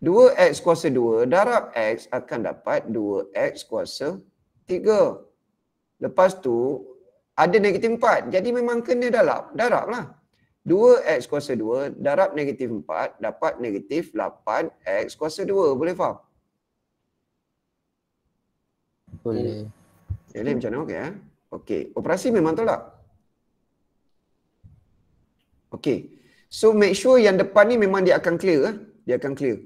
2x kuasa 2 darab x akan dapat 2x kuasa 3. Lepas tu ada negatif 4. Jadi memang kena darab, darab lah. 2x kuasa 2 darab negatif 4 dapat negatif 8x kuasa 2. Boleh faham? Boleh. Ya, ni macam mana? Okey. Eh? Okey. Operasi memang tolak. Okey. So make sure yang depan ni memang dia akan clear. Eh? Dia akan clear.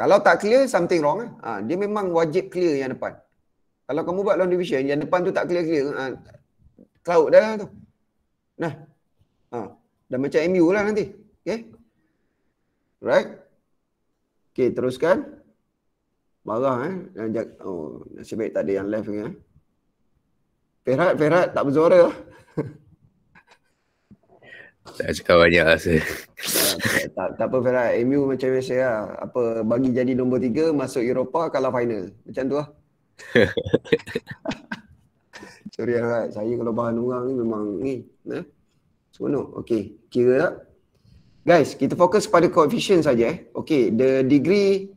Kalau tak clear, something wrong. Eh? Ha, dia memang wajib clear yang depan. Kalau kamu buat long division, yang depan tu tak clear-clear. Ha, cloud dah tu. Nah. Ha, dah macam MU lah nanti. Okay. Right. Okay, teruskan. Marah eh. oh, nasib baik tak ada yang left ni eh. Ferhat, Ferhat tak berzora. Tak cakap banyak lah saya. Tak, tak, tak, apa Ferhat, MU macam biasa lah. Apa, bagi jadi nombor tiga, masuk Eropah kalau final. Macam tu lah. Sorry Ferhat, saya kalau bahan orang ni memang ni. Eh? Semua Okay, kira tak? Guys, kita fokus pada coefficient saja. Eh. Okay, the degree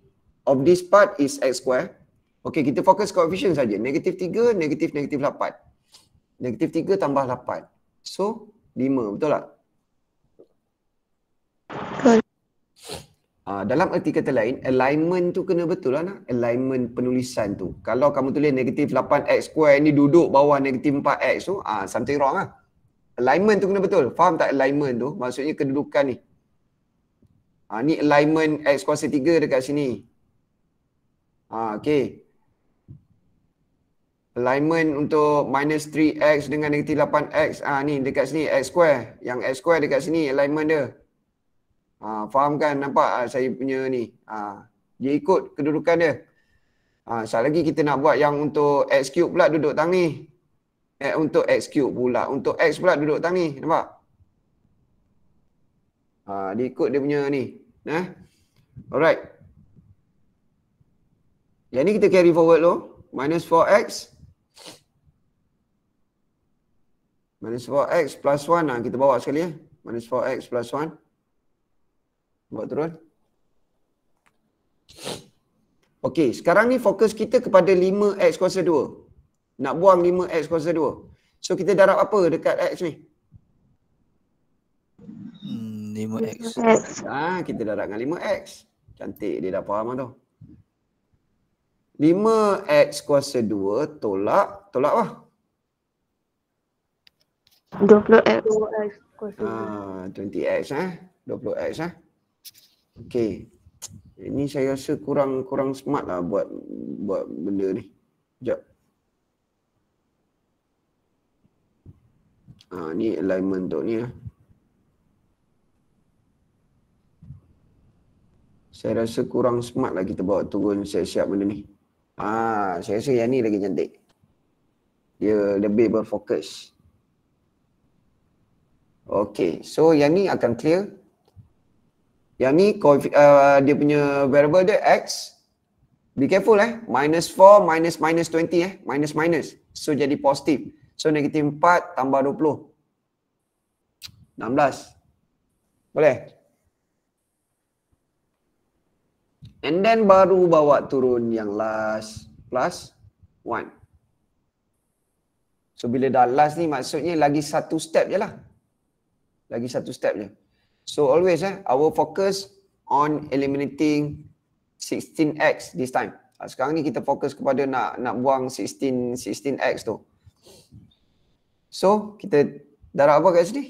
of this part is x square. Okay, kita fokus koefisien saja. Negatif 3, negatif, negatif 8. Negatif 3 tambah 8. So, 5. Betul tak? Betul. Uh, dalam erti kata lain, alignment tu kena betul lah nak. Alignment penulisan tu. Kalau kamu tulis negatif 8x square ni duduk bawah negatif 4x tu, uh, something wrong lah. Alignment tu kena betul. Faham tak alignment tu? Maksudnya kedudukan ni. Ha, ni alignment X kuasa 3 dekat sini. Ah, okay. Alignment untuk minus 3x dengan negatif 8x. Ah, ni dekat sini x square. Yang x square dekat sini alignment dia. Ah, faham kan? Nampak ah, saya punya ni. Ah, dia ikut kedudukan dia. Ah, Sekali lagi kita nak buat yang untuk x cube pula duduk tang ni. Eh, untuk x cube pula. Untuk x pula duduk tang ni. Nampak? Ah, dia ikut dia punya ni. Nah. Eh? Alright. Yang ni kita carry forward tu. Minus 4x. Minus 4x plus 1 lah. Ha, kita bawa sekali ya. Minus 4x plus 1. Bawa terus. Okey, sekarang ni fokus kita kepada 5x kuasa 2. Nak buang 5x kuasa 2. So kita darab apa dekat x ni? 5x. Hmm, ah, ha, kita darab darabkan 5x. Cantik dia dah faham lah tu. 5x kuasa 2 tolak, tolak apa? 20x. kuasa 2. Ah, 20x eh. 20x eh. Okey. Ini saya rasa kurang kurang smart lah buat buat benda ni. Sekejap. Ah, ni alignment tu ni lah. Saya rasa kurang smart lah kita bawa turun siap-siap benda ni. Ah, saya rasa yang ni lagi cantik. Dia lebih berfokus. Okay, so yang ni akan clear. Yang ni uh, dia punya variable dia x. Be careful eh, minus 4 minus minus 20 eh, minus minus. So jadi positif. So negatif 4 tambah 20. 16. Boleh? And then baru bawa turun yang last plus one. So bila dah last ni maksudnya lagi satu step je lah. Lagi satu step je. So always eh, our focus on eliminating 16x this time. Ah, sekarang ni kita fokus kepada nak nak buang 16 16x tu. So, kita darab apa kat sini?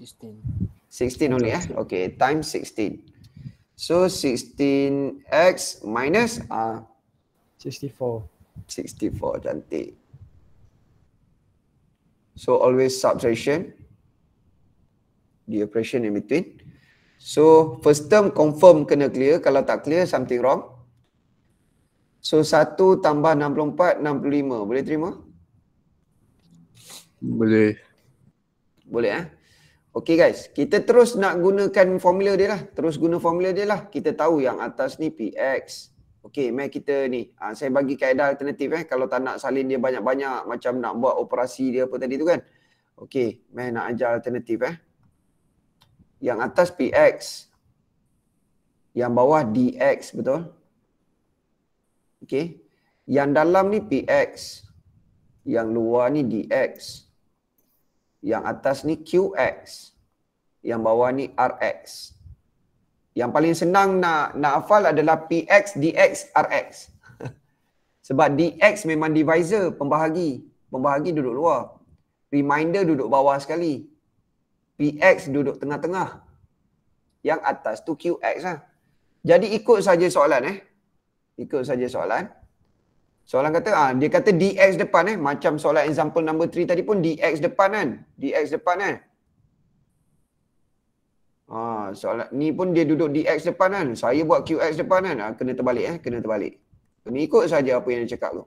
16. 16 only eh. Okay, times 16. So 16x minus uh, 64. 64, cantik. So always subtraction. The operation in between. So first term confirm kena clear. Kalau tak clear, something wrong. So 1 tambah 64, 65. Boleh terima? Boleh. Boleh eh? Okay guys, kita terus nak gunakan formula dia lah. Terus guna formula dia lah. Kita tahu yang atas ni PX. Okay, mari kita ni. Ha, saya bagi kaedah alternatif eh. Kalau tak nak salin dia banyak-banyak macam nak buat operasi dia apa tadi tu kan. Okay, mari nak ajar alternatif eh. Yang atas PX. Yang bawah DX betul. Okay. Yang dalam ni PX. Yang luar ni DX. Okay. Yang atas ni QX. Yang bawah ni RX. Yang paling senang nak nak hafal adalah PX, DX, RX. Sebab DX memang divisor, pembahagi. Pembahagi duduk luar. Reminder duduk bawah sekali. PX duduk tengah-tengah. Yang atas tu QX lah. Jadi ikut saja soalan eh. Ikut saja soalan. Soalan kata ah dia kata dx depan eh macam soalan example number 3 tadi pun dx depan kan. dx depan eh. Ah soalan ni pun dia duduk dx depan kan. Saya buat qx depan kan. Ah, kena terbalik eh, kena terbalik. Kena ikut saja apa yang dia cakap tu.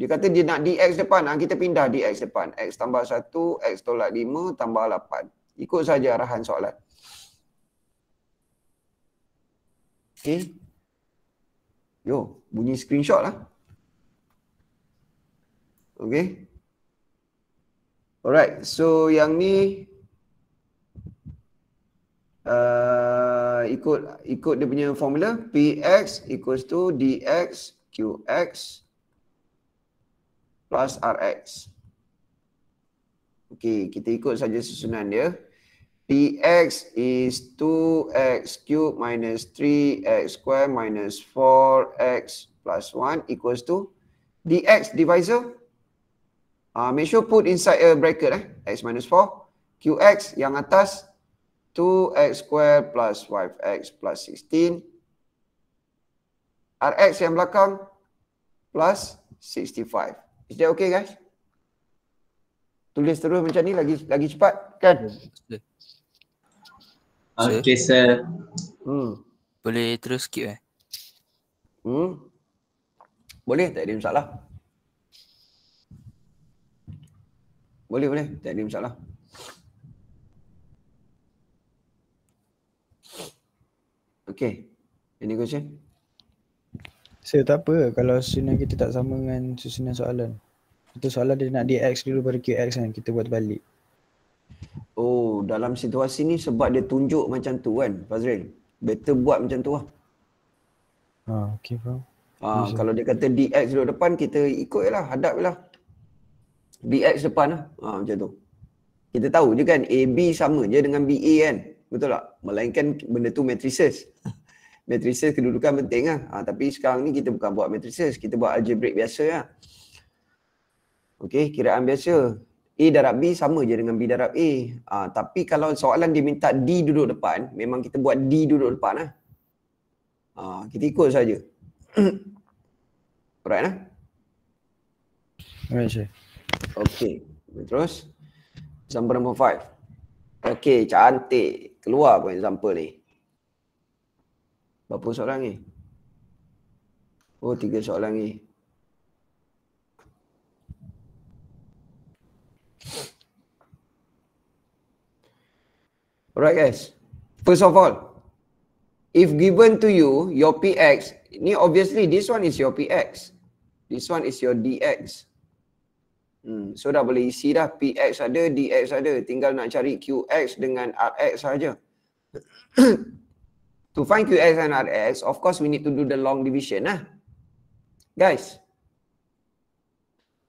Dia kata dia nak dx depan. Ah kita pindah dx depan. x tambah 1, x tolak 5 tambah 8. Ikut saja arahan soalan. Okay. Yo, bunyi screenshot lah. Okay. Alright, so yang ni uh, ikut ikut dia punya formula px equals to dx qx plus rx. Okay, kita ikut saja susunan dia. px is 2x cube minus 3x square minus 4x plus 1 equals to dx divisor uh, make sure put inside a bracket eh x minus 4 qx yang atas 2x square plus 5x plus 16 rx yang belakang plus 65 is that okay guys tulis terus macam ni lagi lagi cepat kan okay sir hmm. boleh terus skip eh hmm. boleh tak ada masalah Boleh boleh, tak ada masalah. Okay, ini question? Saya tak apa kalau sini kita tak sama dengan susunan soalan. Itu soalan dia nak di DX dulu baru QX kan, kita buat balik. Oh, dalam situasi ni sebab dia tunjuk macam tu kan, Fazril. Better buat macam tu lah. Ah, okay, bro. Ah, kalau dia kata DX dulu depan, kita ikut je lah, hadap lah. BX depan lah. Ha, macam tu. Kita tahu je kan AB sama je dengan BA kan. Betul tak? Melainkan benda tu matrices. matrices kedudukan penting lah. Ha, tapi sekarang ni kita bukan buat matrices. Kita buat algebraic biasa lah. Okay, kiraan biasa. A darab B sama je dengan B darab A. Ha, tapi kalau soalan dia minta D duduk depan, memang kita buat D duduk depan lah. Ha, kita ikut saja. Alright lah. Alright, sure. Okey, terus. sampai number five. Okey, cantik. Keluar pun example ni. Berapa soalan ni? Oh, tiga soalan ni. Alright guys. First of all, if given to you, your px, ni obviously this one is your px. This one is your dx. Hmm, so dah boleh isi dah px ada, dx ada. Tinggal nak cari qx dengan rx saja. to find qx and rx, of course we need to do the long division lah. Guys,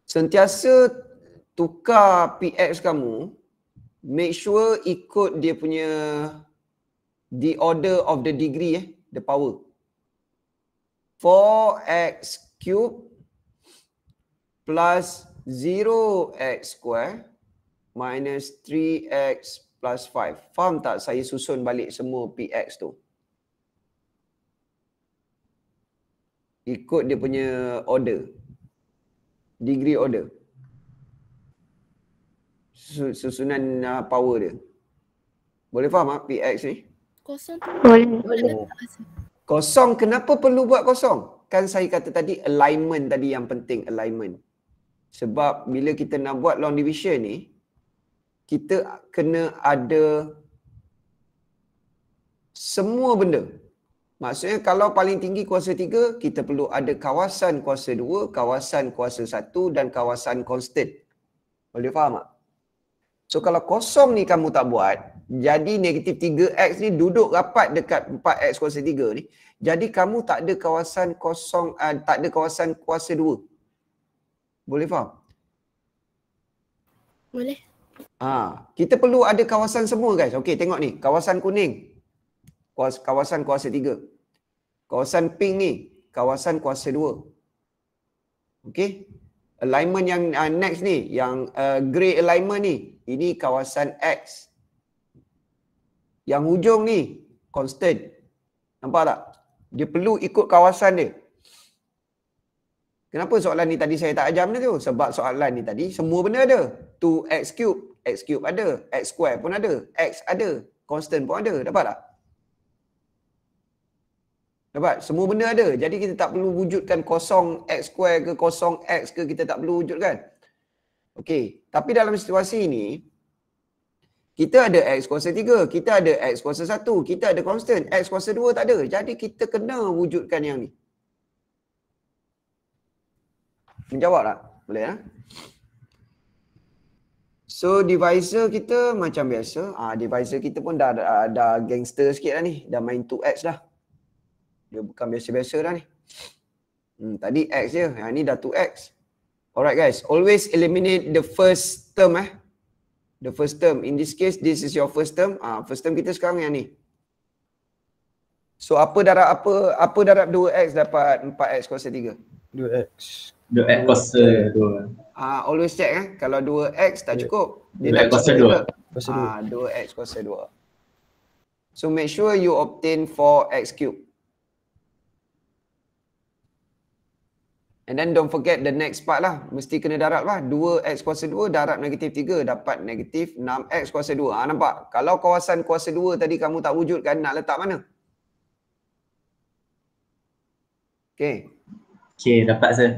sentiasa tukar px kamu, make sure ikut dia punya the order of the degree eh, the power. 4x cube plus Zero x square minus three x plus five. Faham tak saya susun balik semua px tu? Ikut dia punya order. Degree order. Susunan uh, power dia. Boleh faham tak px ni? Kosong tu boleh. Oh. Kosong kenapa perlu buat kosong? Kan saya kata tadi alignment tadi yang penting alignment. Sebab bila kita nak buat long division ni, kita kena ada semua benda. Maksudnya kalau paling tinggi kuasa 3, kita perlu ada kawasan kuasa 2, kawasan kuasa 1 dan kawasan constant. Boleh faham tak? So kalau kosong ni kamu tak buat, jadi negatif 3x ni duduk rapat dekat 4x kuasa 3 ni. Jadi kamu tak ada kawasan kosong, uh, tak ada kawasan kuasa boleh faham? Boleh. Ha, kita perlu ada kawasan semua guys. Okey, tengok ni. Kawasan kuning. Kawasan, kawasan kuasa tiga. Kawasan pink ni. Kawasan kuasa dua. Okey. Alignment yang uh, next ni. Yang uh, grey alignment ni. Ini kawasan X. Yang hujung ni. Constant. Nampak tak? Dia perlu ikut kawasan dia. Kenapa soalan ni tadi saya tak ajar benda tu? Sebab soalan ni tadi semua benda ada. 2x cube, x cube ada, x square pun ada, x ada, constant pun ada. Dapat tak? Dapat? Semua benda ada. Jadi kita tak perlu wujudkan kosong x square ke kosong x ke kita tak perlu wujudkan. Okey. Tapi dalam situasi ni, kita ada x kuasa 3, kita ada x kuasa 1, kita ada constant, x kuasa 2 tak ada. Jadi kita kena wujudkan yang ni. Menjawab tak? Boleh ya? So divisor kita macam biasa, ah divisor kita pun dah ada gangster sikit dah ni, dah main 2x dah. Dia bukan biasa-biasa dah ni. Hmm, tadi x dia, yang ni dah 2x. Alright guys, always eliminate the first term eh. The first term. In this case, this is your first term. Ah, first term kita sekarang yang ni. So apa darab apa apa darab 2x dapat 4x kuasa 3? 2x dua x kuasa dua. Ah always check eh kalau dua x tak cukup. dua x kuasa dua. Ah dua x kuasa dua. So make sure you obtain four x cube. And then don't forget the next part lah. Mesti kena darab lah. 2x kuasa 2 darab negatif 3 dapat negatif 6x kuasa 2. Ha, ah, nampak? Kalau kawasan kuasa 2 tadi kamu tak wujudkan nak letak mana? Okay. Okay dapat sir.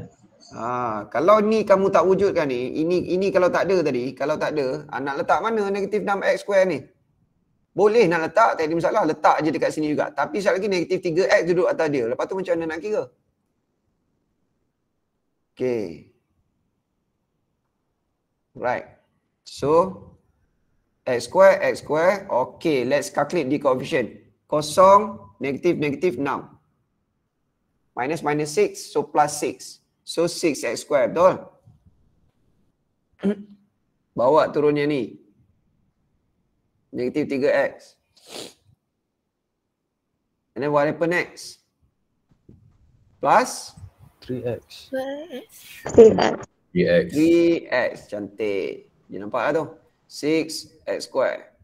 Ha, kalau ni kamu tak wujudkan ni, ini ini kalau tak ada tadi, kalau tak ada, anak ah, letak mana negatif 6x square ni? Boleh nak letak, tak ada masalah. Letak je dekat sini juga. Tapi sekali lagi negatif 3x duduk atas dia. Lepas tu macam mana nak kira? Okay. Right. So, x square, x square. Okay, let's calculate the coefficient. Kosong, negatif, negatif 6. Minus, minus 6, so plus 6. So 6x square betul? Bawa turunnya ni. Negatif 3x. And then what happen next? Plus? 3x. 3x. 3x. 3x. Cantik. Dia nampak lah tu. 6x square.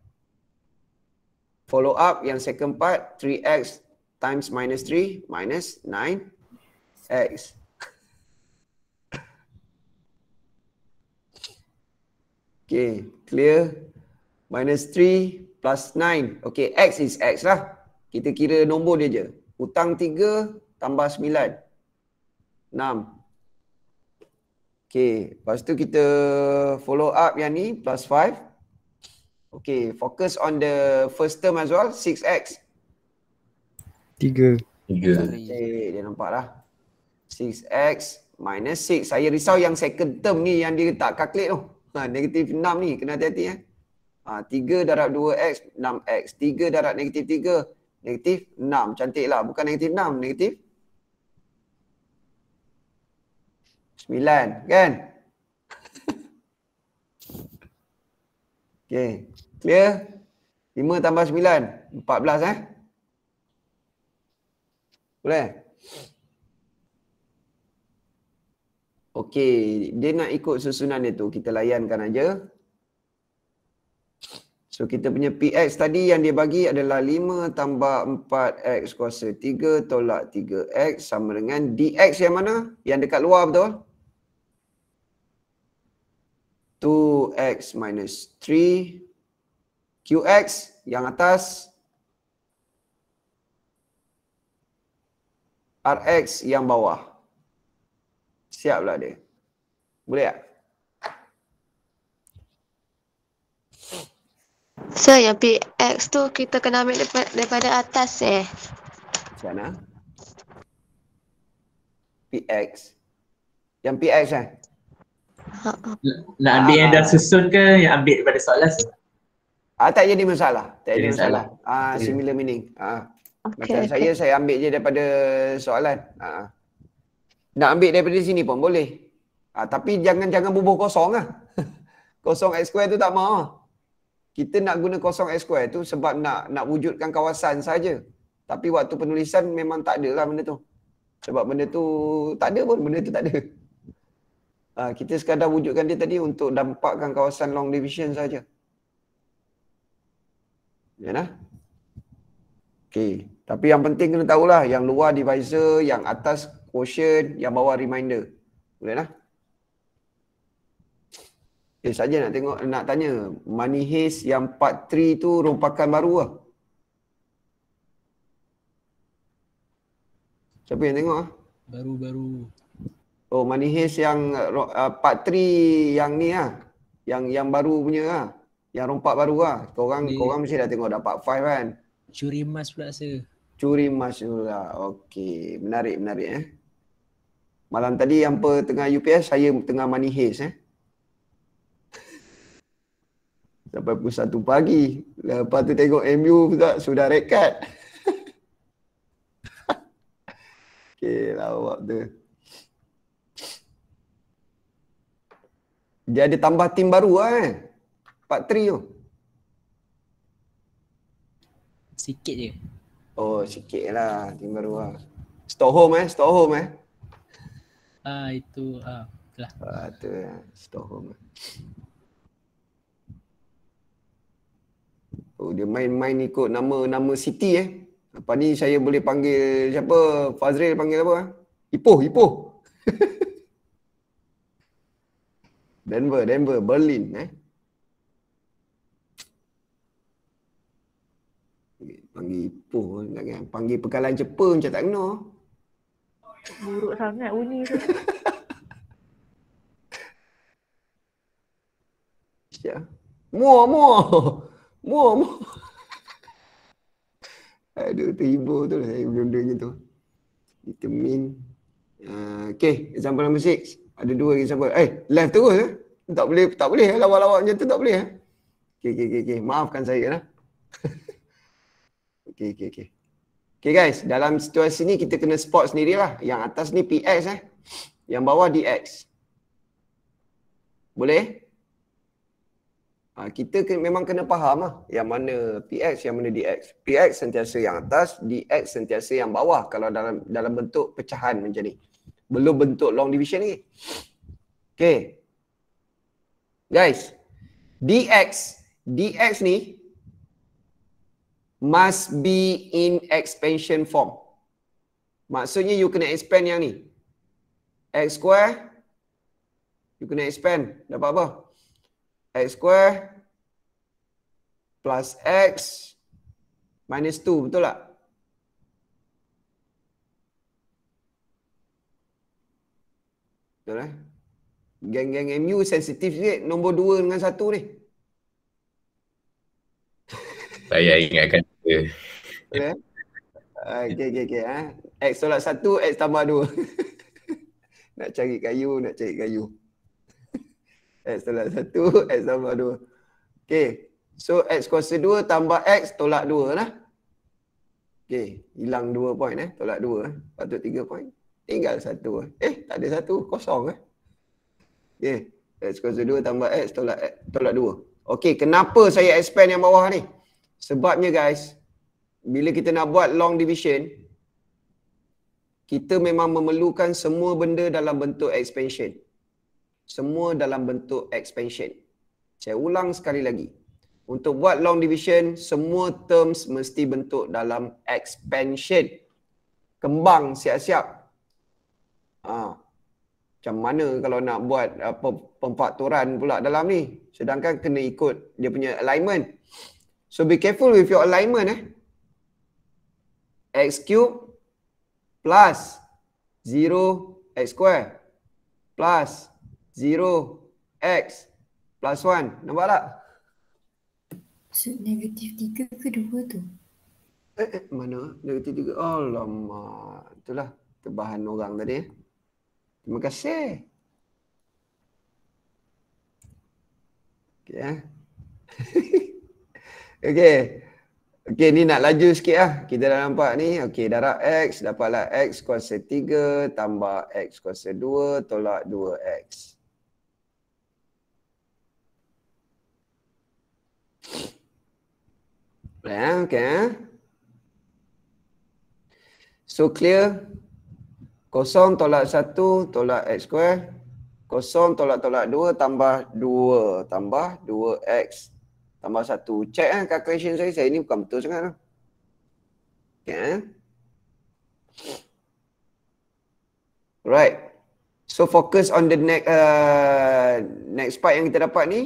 Follow up yang second part. 3x times minus 3 minus 9x. Okay, clear. Minus 3 plus 9. Okay, X is X lah. Kita kira nombor dia je. Hutang 3 tambah 9. 6. Okay, lepas tu kita follow up yang ni plus 5. Okay, focus on the first term as well. 6X. 3. 3. Okay, dia nampak lah. 6X minus 6. Saya risau yang second term ni yang dia tak calculate tu. Ha, negatif 6 ni kena hati-hati eh. Ha, 3 darab 2x, 6x. 3 darab negatif 3, negatif 6. Cantik lah. Bukan negatif 6, negatif 9. Kan? okay. Clear? 5 tambah 9. 14 eh. Boleh? Boleh. Okey, dia nak ikut susunan dia tu. Kita layankan aja. So kita punya PX tadi yang dia bagi adalah 5 tambah 4X kuasa 3 tolak 3X sama dengan DX yang mana? Yang dekat luar betul? 2X minus 3 QX yang atas RX yang bawah. Siaplah dia. Boleh tak? So yang PX tu kita kena ambil daripada atas eh. Macam mana? PX. Yang PX kan? Eh? Nak ambil yang dah susun ke yang ambil daripada soalan? Lah, ah, tak jadi masalah. Tak jadi masalah. Ah, similar yeah. meaning. Ah. Okay, Macam okay. saya, saya ambil je daripada soalan. Ah. ah. Nak ambil daripada sini pun boleh. Ha, tapi jangan jangan bubuh kosong lah. kosong X square tu tak mau. Kita nak guna kosong X square tu sebab nak nak wujudkan kawasan saja. Tapi waktu penulisan memang tak ada lah benda tu. Sebab benda tu tak ada pun, benda tu tak ada. Ha, kita sekadar wujudkan dia tadi untuk dampakkan kawasan long division saja. Ya lah. Okay. Tapi yang penting kena tahulah yang luar divisor, yang atas portion yang bawa reminder. Boleh lah. Okay, saja nak tengok nak tanya money haze yang part 3 tu rompakan baru ah. Siapa yang tengok ah? Baru-baru. Oh, money haze yang uh, part 3 yang ni ah. Yang yang baru punya ah. Yang rompak baru ah. Kau orang kau orang mesti dah tengok dah part 5 kan. Curi emas pula saya. Curi emas pula. okay. menarik menarik eh. Malam tadi yang tengah UPS saya tengah money haze eh. Sampai pukul satu pagi. Lepas tu tengok MU pula sudah rekat. okay, lawak lah, tu. Dia ada tambah tim baru lah eh. Part 3 tu. Sikit je. Oh, sikit lah tim baru lah. Stockholm eh, Stockholm eh. Ah itu ah itulah. Ah tu eh, Stockholm. Oh dia main-main ikut nama-nama city eh. Apa ni saya boleh panggil siapa? Fazril panggil apa? Ah? Ipoh, Ipoh. Denver, Denver, Berlin eh. Panggil Ipoh, kan? panggil pekalan Jepun macam tak kena. Buruk sangat uni tu. Ya. Mua, mua. Mua, mua. Aduh, terhibur tu lah benda-benda macam tu. Determin. Uh, ah, okay, example number six. Ada dua example. Eh, left terus eh. Tak boleh, tak boleh eh. Lawak-lawak macam tu tak boleh eh. Okay, okay, okay. Maafkan saya lah. okay, okay, okay. Okay guys, dalam situasi ni kita kena spot sendirilah. Yang atas ni PX eh. Yang bawah DX. Boleh? Ha, kita ke, memang kena faham lah yang mana PX, yang mana DX. PX sentiasa yang atas, DX sentiasa yang bawah kalau dalam dalam bentuk pecahan macam ni. Belum bentuk long division ni. Okay. Guys, DX, DX ni must be in expansion form. Maksudnya you kena expand yang ni. X square, you kena expand. Dapat apa? X square plus X minus 2. Betul tak? Betul eh? Geng-geng MU sensitif sikit. Nombor 2 dengan 1 ni. Saya ingatkan dia. Okay. Ah, okay, okay, okay. Ah. X tolak satu, X tambah dua. nak cari kayu, nak cari kayu. X tolak satu, X tambah dua. Okay. So X kuasa dua tambah X tolak dua lah. Okay. Hilang dua point eh. Tolak dua. Eh. Patut tiga point. Tinggal satu. Eh, eh tak ada satu. Kosong eh. Okay. X kuasa dua tambah X tolak, tolak dua. Okay, kenapa saya expand yang bawah ni? Sebabnya guys, bila kita nak buat long division, kita memang memerlukan semua benda dalam bentuk expansion. Semua dalam bentuk expansion. Saya ulang sekali lagi. Untuk buat long division, semua terms mesti bentuk dalam expansion. Kembang siap-siap. Ha. Macam mana kalau nak buat apa pemfaktoran pula dalam ni? Sedangkan kena ikut dia punya alignment. So be careful with your alignment eh. X cube plus 0 X square plus 0 X plus 1. Nampak tak? So negatif 3 ke 2 tu? Eh, eh mana? Negatif 3. Oh, lama. Itulah kebahan orang tadi. Eh. Terima kasih. Okay. Eh. Okay. Okay, ni nak laju sikit lah. Kita dah nampak ni. Okay, darab X. Dapatlah X kuasa 3 tambah X kuasa 2 tolak 2X. Boleh yeah, Okay. Ah. So, clear. Kosong tolak 1 tolak X kuasa Kosong tolak tolak 2 tambah 2. Tambah 2X Tambah satu. Check eh, kan calculation saya. Saya ni bukan betul sangat. Okay. Lah. Eh. Right. So focus on the next uh, next part yang kita dapat ni.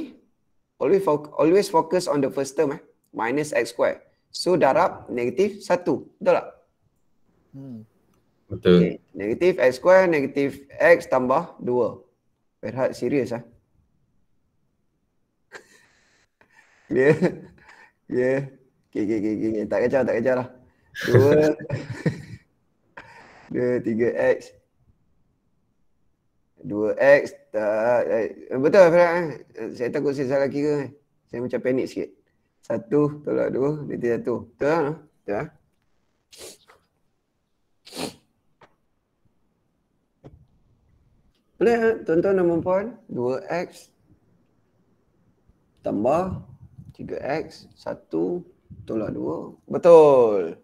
Always, focus, always focus on the first term. Eh. Minus x square. So darab negatif satu. Betul tak? Hmm. Betul. Okay. Negatif x square, negatif x tambah dua. Berhad serius lah. Eh. Ya. Ya. Okey okey okey okey tak kacau tak kacau lah. 2 3x 2x tak, eh, betul Farah eh? saya takut saya salah kira eh. saya macam panik sikit 1 tolak 2 nanti 1 betul lah no? betul lah boleh eh? tuan-tuan dan perempuan 2x tambah 3x 1 tolak 2 betul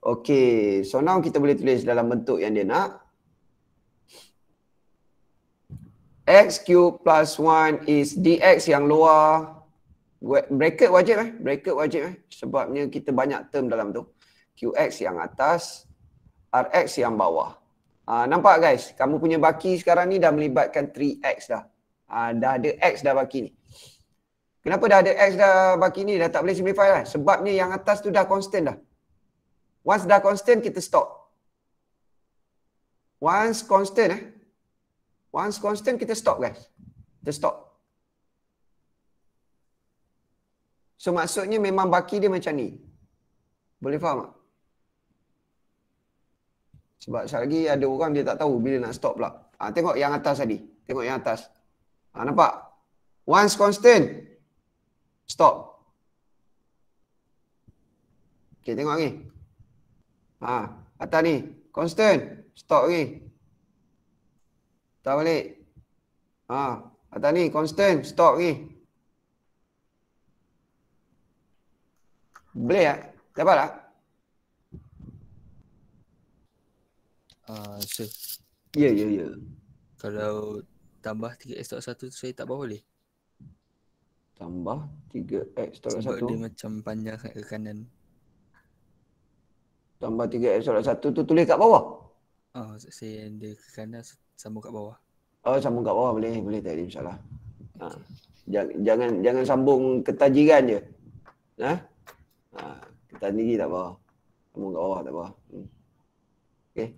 okey so now kita boleh tulis dalam bentuk yang dia nak x cube plus 1 is dx yang luar bracket wajib eh bracket wajib eh sebabnya kita banyak term dalam tu qx yang atas rx yang bawah ha, nampak guys kamu punya baki sekarang ni dah melibatkan 3x dah ha, dah ada x dah baki ni Kenapa dah ada X dah baki ni dah tak boleh simplify lah. Sebabnya yang atas tu dah constant dah. Once dah constant kita stop. Once constant eh. Once constant kita stop guys. Kita stop. So maksudnya memang baki dia macam ni. Boleh faham tak? Sebab sekali lagi ada orang dia tak tahu bila nak stop pula. Ha, tengok yang atas tadi. Tengok yang atas. Ha, nampak? Once constant. Stop. Okey, tengok ni. Ha, atas ni. Constant. Stop ni. Tak balik. Ha, atas ni constant, stop ni. Boleh tak? Dapat tak? Ah, uh, sir. Ya, ya, ya. Kalau tambah 3 stop 1 tu saya tak boleh? Tambah 3x tolak 1 Sebab dia macam panjang ke kanan Tambah 3x tolak 1 tu tulis kat bawah Oh saya dia ke kanan sambung kat bawah Oh sambung kat bawah boleh boleh tak ada masalah ha. jangan, jangan jangan sambung ketajiran je ha? ha? Ketan diri tak bawah Sambung kat bawah tak bawah hmm. Okay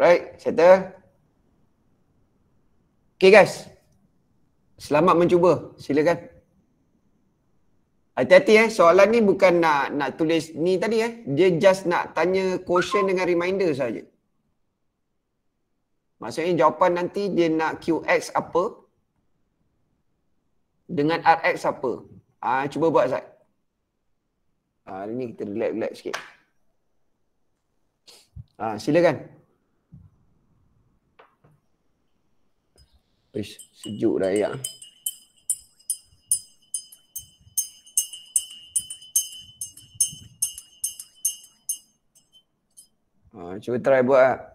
Right, settle. Okay guys. Selamat mencuba. Silakan. Hati-hati eh. Soalan ni bukan nak nak tulis ni tadi eh. Dia just nak tanya question dengan reminder saja. Maksudnya jawapan nanti dia nak QX apa. Dengan RX apa. Ah ha, cuba buat Zat. Ah, ha, ini kita relax-relax sikit. Ah ha, silakan. Uish, sejuk dah ya. Ha, cuba try buat. Ah.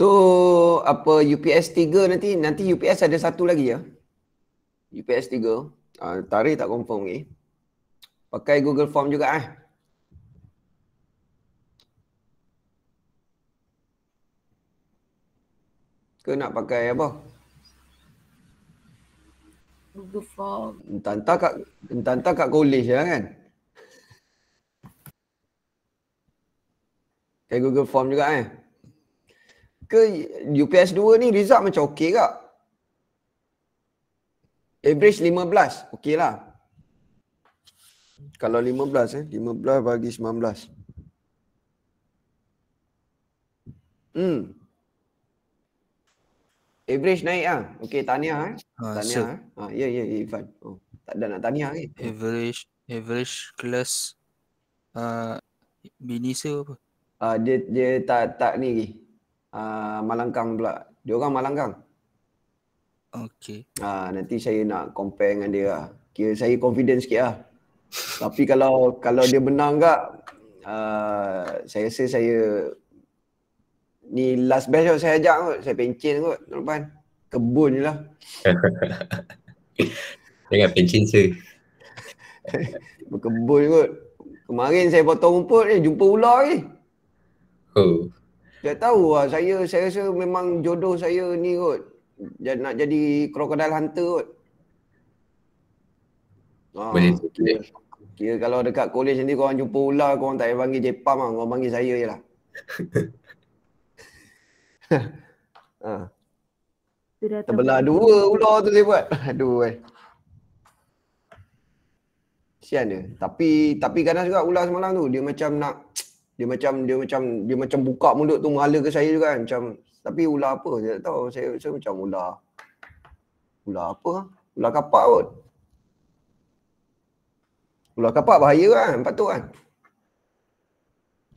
So apa UPS 3 nanti nanti UPS ada satu lagi ya. UPS 3. Uh, ah, tarikh tak confirm ni. Pakai Google Form juga eh. Ke nak pakai apa? Google Form. Entah-entah kat, entah-entah kat college ya kan? Pakai Google Form juga eh ke UPS 2 ni result macam okey ke? Average 15, okey lah. Kalau 15 eh, 15 bagi 19. Hmm. Average naik ah. Okey, tahniah eh. Ah, tahniah eh. Ha, ya ya Ivan. Oh, tak ada nak tahniah lagi. Eh. Average average class uh, bini saya apa? Ah uh, dia dia tak tak ni. lagi. Ah, Malangkang pula. Dia orang Malangkang. Okey. Ah uh, nanti saya nak compare dengan dia. Lah. Kira saya confident sikit lah. Tapi kalau kalau dia menang gak uh, ah, saya rasa saya ni last best yang saya ajak kot. Saya pencin kot depan. Kebun je lah. Jangan pencin tu. Berkebun kot. Kemarin saya potong rumput ni, jumpa ular ni. Oh. Tak tahu lah. Saya, saya rasa memang jodoh saya ni kot. Nak jadi krokodil hunter kot. Ah, Boleh. Kira, kira kalau dekat kolej nanti korang jumpa ular, korang tak payah panggil Jepang lah. Korang panggil saya je lah. ah. Terbelah dua ular tu saya buat. Aduh eh. Sian dia. Tapi, tapi ganas juga ular semalam tu. Dia macam nak... Cht, dia macam dia macam dia macam buka mulut tu menghala ke saya juga kan macam tapi ular apa saya tak tahu saya saya macam ular ular apa ular kapak kot ular kapak bahaya kan lah, patut kan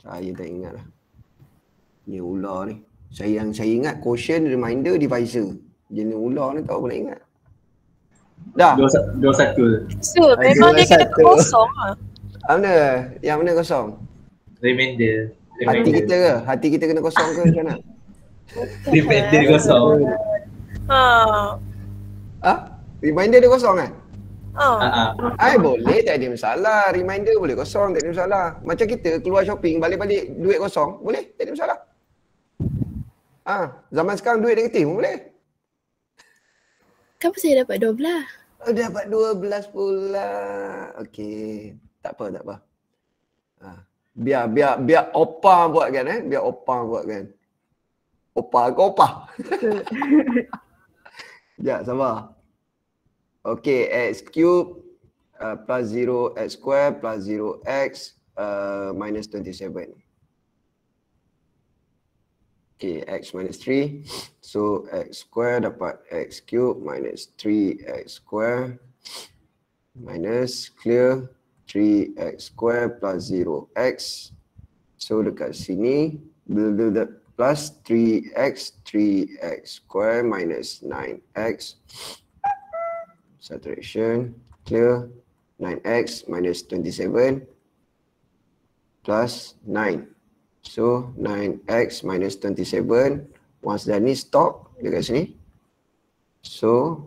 saya tak ingat lah ni ular ni saya yang saya ingat caution reminder divisor jenis ular ni tak boleh ingat dah dua satu dua satu so, memang dia kata kosong ah mana yang mana kosong Remainder. remainder. Hati kita ke? Hati kita kena kosong ke macam mana? remainder kosong. Ha. Ah, ha? reminder dia kosong kan? Oh. Ha. Ai boleh tak ada masalah. Reminder boleh kosong tak ada masalah. Macam kita keluar shopping balik-balik duit kosong, boleh tak ada masalah. Ah, ha. zaman sekarang duit negatif pun boleh. Kenapa saya dapat 12? Oh, dapat 12 pula. Okey. Tak apa, tak apa biar biar biar opa buat kan eh biar opa buat kan opa ke opa ya sama okey x cube uh, plus 0 x square plus 0 x uh, minus 27 okey x minus 3 so x square dapat x cube minus 3 x square minus clear 3x square plus 0x So dekat sini Plus 3x 3x square minus 9x Saturation Clear 9x minus 27 Plus 9 So 9x minus 27 Once that ni stop dekat sini So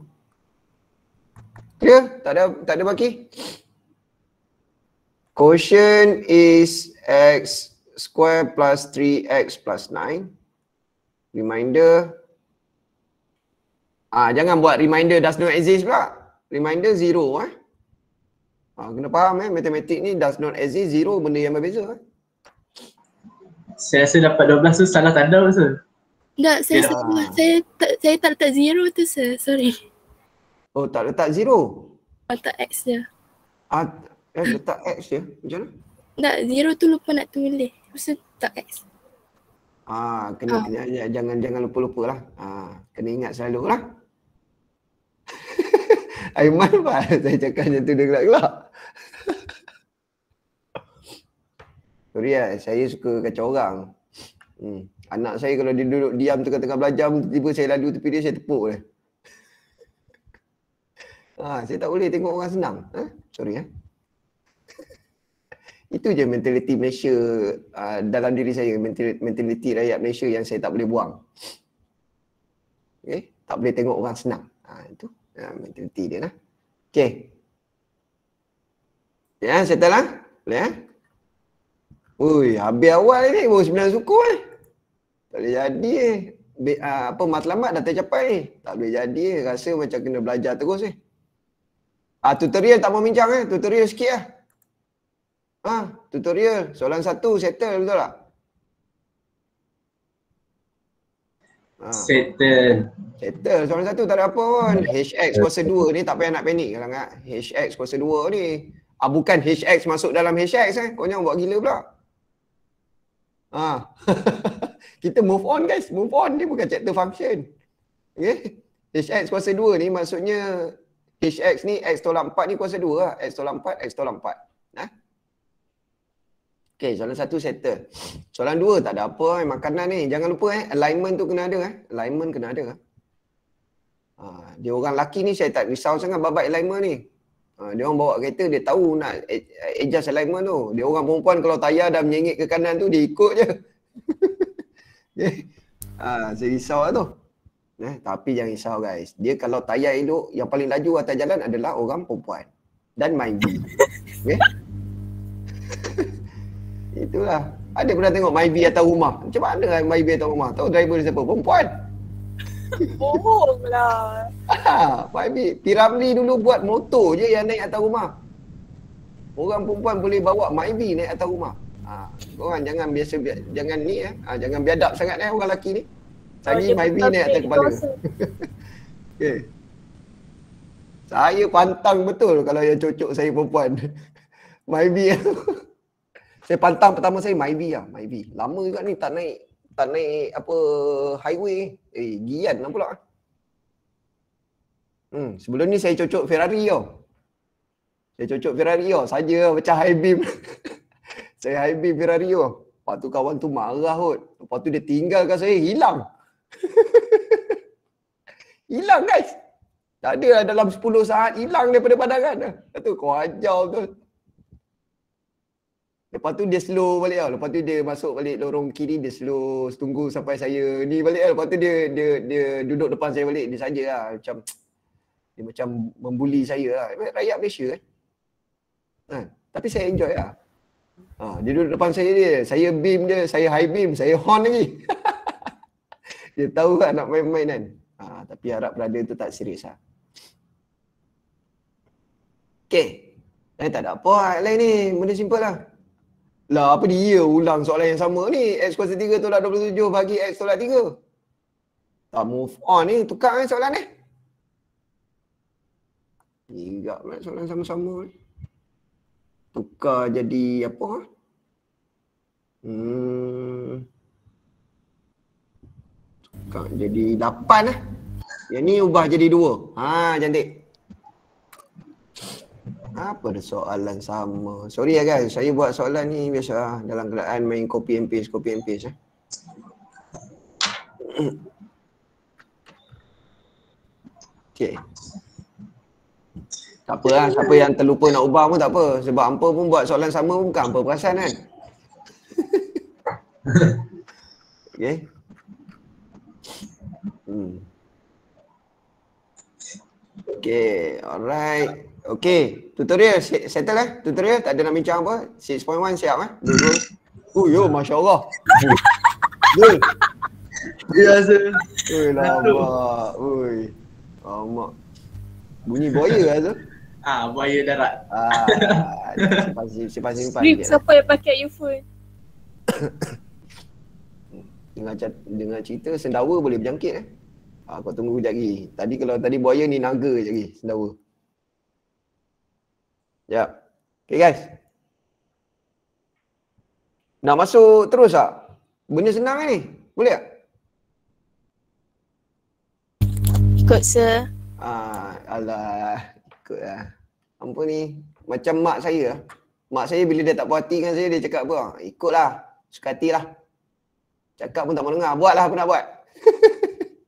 Clear? Tak ada, tak ada baki? Okay quotient is x square plus 3x plus 9. Reminder. Ah, jangan buat reminder does not exist pula. Reminder zero. Eh? Ah, kena faham eh, matematik ni does not exist, zero benda yang berbeza. Eh? Saya rasa dapat 12 tu salah tanda masa. Lah. Tak, saya, yeah. saya, saya, saya, saya tak letak zero tu sir, sorry. Oh tak letak zero? Letak X je. Ah, Eh, letak X je. Macam mana? Tak, zero tu lupa nak tulis. Mesti letak X. Ah, kena ah. J- ya, jangan jangan lupa-lupa lah. Ah, kena ingat selalu lah. Aiman apa? Saya cakap macam tu dia gelak-gelak. Sorry lah, saya suka kacau orang. Hmm. Anak saya kalau dia duduk diam tengah-tengah belajar, tiba-tiba saya lalu tepi dia, saya tepuk dia. Ah, saya tak boleh tengok orang senang. Ha? Sorry ya. Eh? Itu je mentaliti Malaysia uh, dalam diri saya, mentaliti rakyat Malaysia yang saya tak boleh buang. Okay? Tak boleh tengok orang senang. Ha, itu ha, mentaliti dia lah. Okay. Ya, yeah, settle lah. Boleh eh? Ui, habis awal ni, baru sembilan suku eh. Tak boleh jadi eh. Be, uh, apa matlamat dah tercapai eh. Tak boleh jadi eh. Rasa macam kena belajar terus eh. Uh, tutorial tak mau bincang eh. Tutorial sikit lah. Eh. Ha, tutorial, soalan satu settle betul tak? Ha. Settle. Settle. Soalan satu tak ada apa pun. HX kuasa 2 ni tak payah nak panik kalau ingat. HX kuasa 2 ni. Ah, bukan HX masuk dalam HX eh. Kau jangan buat gila pula. Ha. Kita move on guys. Move on. ni bukan chapter function. Okay. HX kuasa 2 ni maksudnya HX ni X tolak 4 ni kuasa 2 lah. X tolak 4, X tolak 4. Ha? Okay, soalan satu settle. Soalan dua tak ada apa eh. makanan ni. Jangan lupa eh, alignment tu kena ada eh. Alignment kena ada. Eh. Ha, dia orang laki ni saya tak risau sangat babak alignment ni. Ha, dia orang bawa kereta dia tahu nak adjust alignment tu. Dia orang perempuan kalau tayar dah menyengit ke kanan tu dia ikut je. okay. Eh, ha, saya risau lah tu. Eh, tapi jangan risau guys. Dia kalau tayar elok yang paling laju atas jalan adalah orang perempuan. Dan my Okay. Itulah. Ada pernah tengok Maybe atau rumah? Macam mana kan Maybe atau rumah? Tahu driver dia siapa? Perempuan. Bohong lah. Ha, Maybe. Piramli dulu buat motor je yang naik atas rumah. Orang perempuan boleh bawa Maybe naik atas rumah. Ha, korang jangan biasa, bi- jangan ni eh. Ha, jangan biadab sangat eh orang lelaki ni. Lagi oh, Maybe naik atas kepala. okay. Saya pantang betul kalau yang cocok saya perempuan. Maybe. Saya pantang pertama saya MyV lah, MyV. Lama juga ni tak naik tak naik apa highway. Eh, Gian lah pula. Hmm, sebelum ni saya cocok Ferrari tau. Saya cocok Ferrari tau. Saja macam high beam. saya high beam Ferrari tau. Lepas tu kawan tu marah kot. Lepas tu dia tinggalkan saya, hilang. hilang guys. Tak ada lah dalam 10 saat hilang daripada pandangan. Lepas tu kau ajar betul. Lepas tu dia slow balik tau. Lepas tu dia masuk balik lorong kiri, dia slow tunggu sampai saya ni balik tau. Lepas tu dia dia dia duduk depan saya balik, dia saja lah. Macam dia macam membuli saya lah. Rakyat Malaysia kan. Ha. Tapi saya enjoy lah. Ha. Dia duduk depan saya dia, saya beam dia, saya high beam, saya horn lagi. dia tahu lah nak main-main kan. Ha. Tapi harap brother tu tak serius lah. Okay. Eh, tak ada apa. Lain ni, benda simple lah. Lah apa dia ulang soalan yang sama ni X kuasa 3 tolak 27 bagi X tolak 3 Tak move on ni, tukar kan soalan ni Tiga kan soalan sama-sama ni Tukar jadi apa ha? Hmm Tukar jadi 8 lah ha? Yang ni ubah jadi 2 Haa cantik apa ada soalan sama? Sorry ya guys, saya buat soalan ni biasa ah, dalam kelaan main copy and paste, copy and paste. Eh. Ah. Okay. Tak apa lah, siapa yang terlupa nak ubah pun tak apa. Sebab hampa pun buat soalan sama pun bukan hampa perasan kan? okay. Hmm. Okay, alright. Okay, tutorial settle eh? Tutorial tak ada nak bincang apa? 6.1 siap eh? Go Oh yo, Masya Allah. Biasa. Ui lama. Ui. Amak. Bunyi buaya lah tu. Ah, buaya darat. Ah, simpan, simpan, simpan. siapa yang pakai earphone? dengar, cat, dengar cerita, sendawa boleh berjangkit eh? Ah, kau tunggu sekejap lagi. Tadi kalau tadi buaya ni naga sekejap lagi, sendawa. Ya. Okay guys. Nak masuk terus tak? Benda senang ni. Boleh tak? Ikut sir. Ah, Allah. Ikut lah. Ampun ni. Macam mak saya lah. Mak saya bila dia tak puas hati saya, dia cakap apa? Ikutlah. Suka hati lah. Cakap pun tak mau dengar. Buatlah aku nak buat.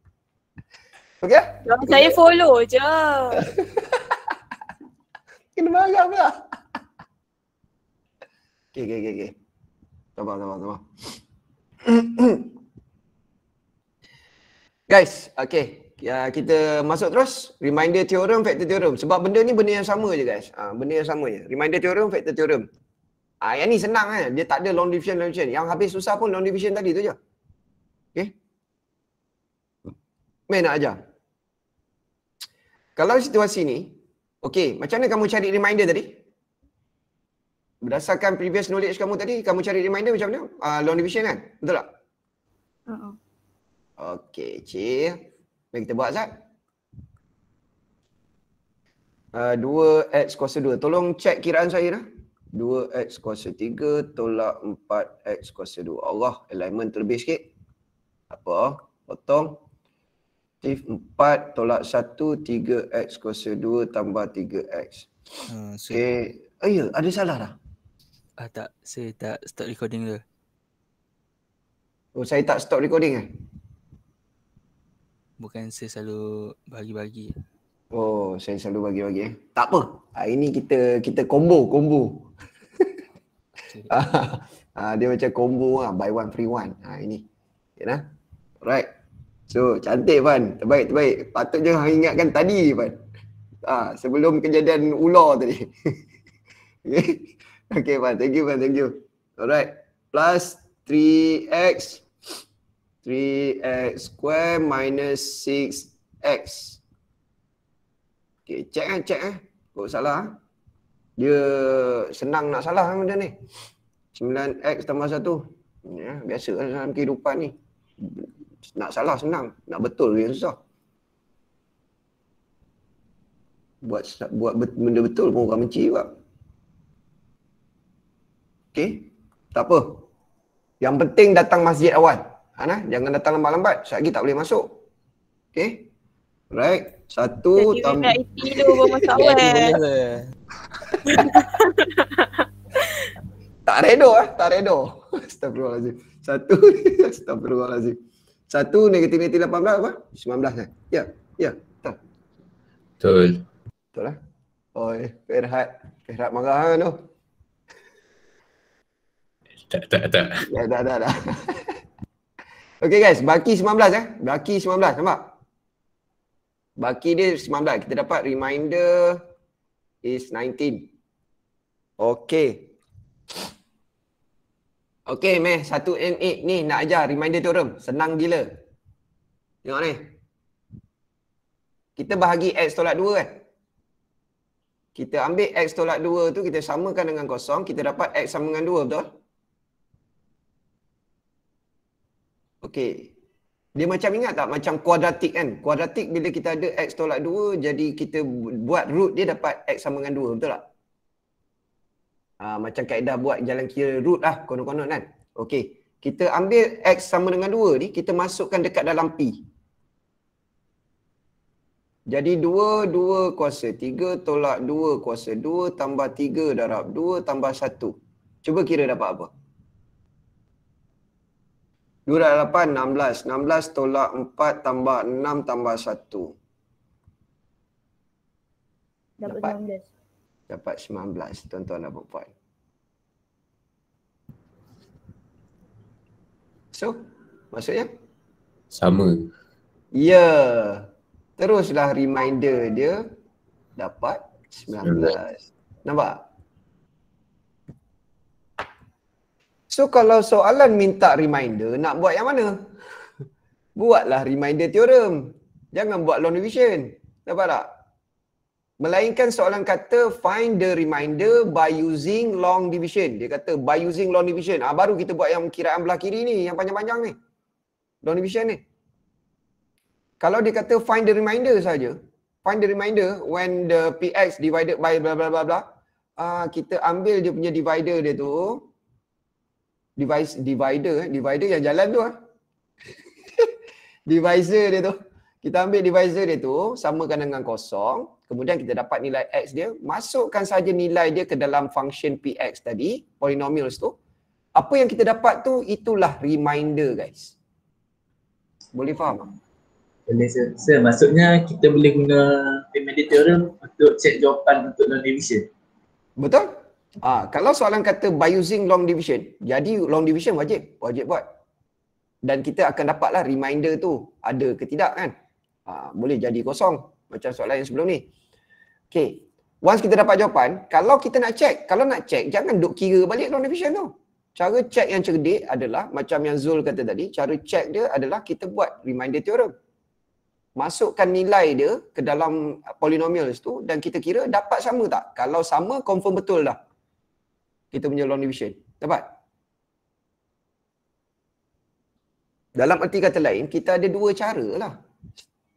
okay? Saya follow je. Kena marah pula. okay, okay, okay. Sabar, sabar, sabar. Guys, okay. Ya, kita masuk terus. Reminder theorem, factor theorem. Sebab benda ni benda yang sama je guys. Ha, benda yang sama je. Reminder theorem, factor theorem. Ah, ha, yang ni senang kan. Dia tak ada long division, long division. Yang habis susah pun long division tadi tu je. Okay. Main nak ajar. Kalau situasi ni, Okey, macam mana kamu cari reminder tadi? Berdasarkan previous knowledge kamu tadi, kamu cari reminder macam mana? Uh, long division kan? Betul tak? Uh-uh. Okey, cik. Mari kita buat, Zat. Uh, 2x kuasa 2. Tolong cek kiraan saya dah. 2x kuasa 3 tolak 4x kuasa 2. Allah, alignment terlebih sikit. Apa? Potong. Negatif 4 tolak 1 3x kuasa 2 tambah 3x hmm, so Okay Oh ya yeah, ada salah lah. ah, Tak saya tak stop recording dulu Oh saya tak stop recording eh Bukan saya selalu bagi-bagi Oh saya selalu bagi-bagi eh Tak apa Hari ah, ni kita kita combo combo okay. ah, dia macam combo lah, buy one free one ah, ini. Okay, nah? Right. So cantik Fan, terbaik terbaik. Patutnya hang ingatkan tadi Fan. ha, ah, sebelum kejadian ular tadi. okay. okay Fan, thank you Fan, thank you. Alright. Plus 3x 3x square minus 6x. Okay, check kan, check eh. Kau salah. Eh. Dia senang nak salah kan benda ni. 9x tambah 1. Ya, biasa lah dalam kehidupan ni nak salah senang, nak betul yang susah. Buat buat benda betul pun orang benci juga. Okey? Tak apa. Yang penting datang masjid awal. Ana, ha, jangan datang lambat-lambat. Sekejap lagi tak boleh masuk. Okey? Right. Satu tam Tak redo ah, tak redo. Astagfirullahalazim. Satu astagfirullahalazim. Satu negatif negatif 18 apa? 19 lah. Kan? Ya. Ya. Betul. Betul. Betul lah. Oi, Ferhat. Ferhat marah ha, tu. Tak, tak, tak. Tak, tak, tak. tak. Okey guys, baki 19 eh. Baki 19 nampak? Baki dia 19. Kita dapat reminder is 19. Okay. Okay meh, 1M8 ni nak ajar reminder theorem. Senang gila. Tengok ni. Kita bahagi X tolak 2 kan? Kita ambil X tolak 2 tu, kita samakan dengan kosong. Kita dapat X sama dengan 2, betul? Okay. Dia macam ingat tak? Macam kuadratik kan? Kuadratik bila kita ada X tolak 2, jadi kita buat root dia dapat X sama dengan 2, betul tak? uh, macam kaedah buat jalan kira root lah konon-konon kan okey kita ambil x sama dengan 2 ni kita masukkan dekat dalam p jadi 2 2 kuasa 3 tolak 2 kuasa 2 tambah 3 darab 2 tambah 1 cuba kira dapat apa 2 darab 8 16 16 tolak 4 tambah 6 tambah 1 Dapat 19 dapat 19 tuan-tuan dan puan-puan. So, maksudnya? Sama. Ya. Yeah. Teruslah reminder dia dapat 19. 19. Nampak? So kalau soalan minta reminder, nak buat yang mana? Buatlah reminder theorem. Jangan buat long division. Nampak tak? Melainkan seorang kata find the reminder by using long division. Dia kata by using long division. Ah baru kita buat yang kiraan belah kiri ni yang panjang-panjang ni. Long division ni. Kalau dia kata find the reminder saja, find the reminder when the px divided by bla bla bla bla. Ah kita ambil dia punya divider dia tu. Device divider eh, divider yang jalan tu ah. divisor dia tu. Kita ambil divisor dia tu samakan dengan kosong. Kemudian kita dapat nilai x dia, masukkan saja nilai dia ke dalam function px tadi, polynomials tu. Apa yang kita dapat tu itulah reminder guys. Boleh faham? Boleh sir. Sir, maksudnya kita boleh guna remainder theorem untuk check jawapan untuk long division. Betul? Ha, kalau soalan kata by using long division, jadi long division wajib, wajib buat. Dan kita akan dapatlah reminder tu ada ke tidak kan? Ha, boleh jadi kosong macam soalan yang sebelum ni. Okay. Once kita dapat jawapan, kalau kita nak check, kalau nak check, jangan duk kira balik non-efficient tu. Cara check yang cerdik adalah macam yang Zul kata tadi, cara check dia adalah kita buat reminder theorem. Masukkan nilai dia ke dalam polynomials tu dan kita kira dapat sama tak? Kalau sama, confirm betul dah. Kita punya long division. Dapat? Dalam erti kata lain, kita ada dua cara lah.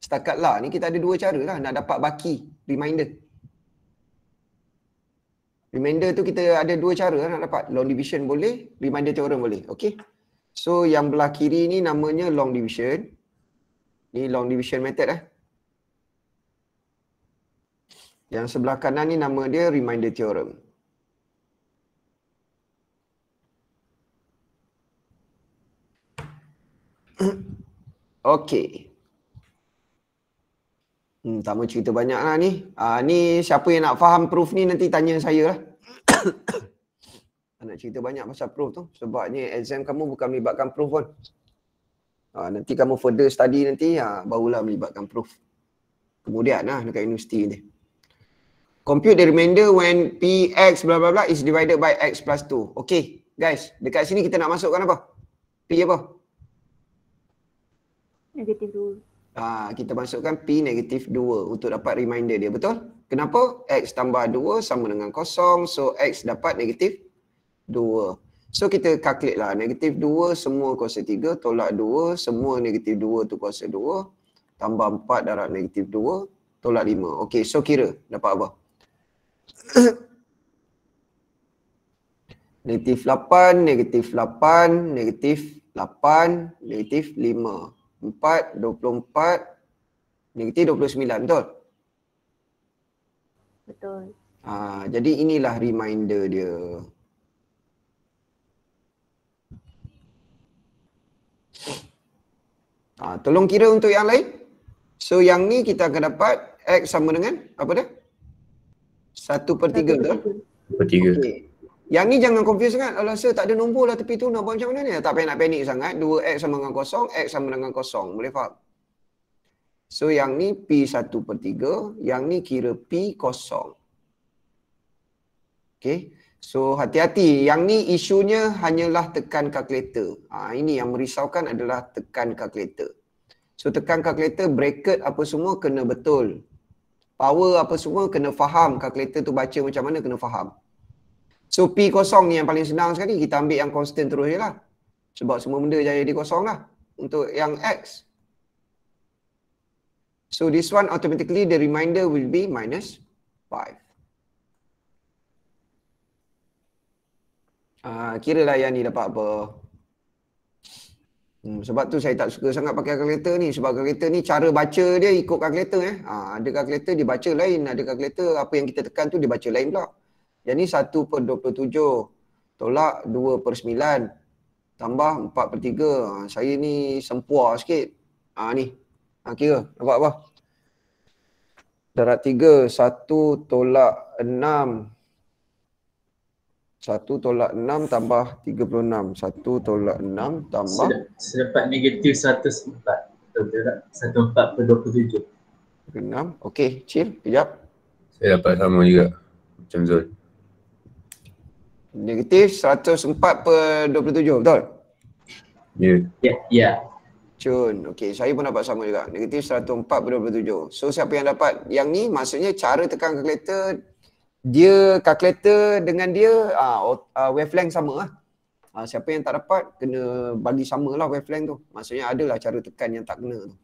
Setakat lah ni kita ada dua cara lah nak dapat baki reminder. Reminder tu kita ada dua cara nak dapat. Long division boleh, reminder Theorem boleh. Okay. So yang belah kiri ni namanya long division. Ni long division method eh. Yang sebelah kanan ni nama dia reminder theorem. okay. Hmm, tak mau cerita banyak lah ni. Uh, ni siapa yang nak faham proof ni nanti tanya saya lah. nak cerita banyak pasal proof tu. Sebabnya exam kamu bukan melibatkan proof pun. Uh, nanti kamu further study nanti, uh, barulah melibatkan proof. Kemudian lah dekat universiti ni. Compute the remainder when px bla bla bla is divided by x plus 2. Okay guys, dekat sini kita nak masukkan apa? P apa? Negative 2. Ah, kita masukkan P negatif 2 untuk dapat reminder dia, betul? Kenapa? X tambah 2 sama dengan kosong. So, X dapat negatif 2. So, kita calculate lah. Negatif 2 semua kuasa 3, tolak 2. Semua negatif 2 tu kuasa 2. Tambah 4 darab negatif 2, tolak 5. Okay, so kira dapat apa? negatif 8, negatif 8, negatif 8, negatif 5. Empat, dua 4, 24, negatif sembilan, betul? Betul. Ha, jadi inilah reminder dia. Ha, tolong kira untuk yang lain. So yang ni kita akan dapat X sama dengan apa dah? Satu per tiga, betul? 1 per tiga. Okay. Yang ni jangan confuse sangat. Kalau rasa tak ada nombor lah tepi tu nak buat macam mana ni. Tak payah nak panik sangat. 2X sama dengan kosong, X sama dengan kosong. Boleh faham? So yang ni P1 per 3. Yang ni kira P kosong. Okay. So hati-hati. Yang ni isunya hanyalah tekan kalkulator. Ha, ini yang merisaukan adalah tekan kalkulator. So tekan kalkulator, bracket apa semua kena betul. Power apa semua kena faham. Kalkulator tu baca macam mana kena faham. So P kosong ni yang paling senang sekali kita ambil yang constant terus je lah. Sebab semua benda jadi kosong lah untuk yang X. So this one automatically the reminder will be minus 5. Uh, ah, kira lah yang ni dapat apa. Hmm, sebab tu saya tak suka sangat pakai calculator ni. Sebab calculator ni cara baca dia ikut calculator. Eh. Uh, ada calculator dia baca lain. Ada calculator apa yang kita tekan tu dia baca lain pula. Yang ni 1 per 27 Tolak 2 per 9 Tambah 4 per 3 ha, Saya ni sempua sikit ha, Ni ha, Kira nampak apa? Darat 3 1 tolak 6 1 tolak 6 tambah 36 1 tolak 6 tambah Sedapat negatif 104 darat tak? 104 per 27 6, okey, chill, kejap Saya dapat sama juga Macam Zul Negatif 104 per 27 betul? Ya. Yeah. Ya. Yeah. Yeah. Cun. Okey, saya pun dapat sama juga. Negatif 104 per 27. So siapa yang dapat yang ni maksudnya cara tekan kalkulator dia kalkulator dengan dia Ah, uh, wavelength sama lah. Uh, siapa yang tak dapat kena bagi sama lah wavelength tu. Maksudnya adalah cara tekan yang tak kena tu.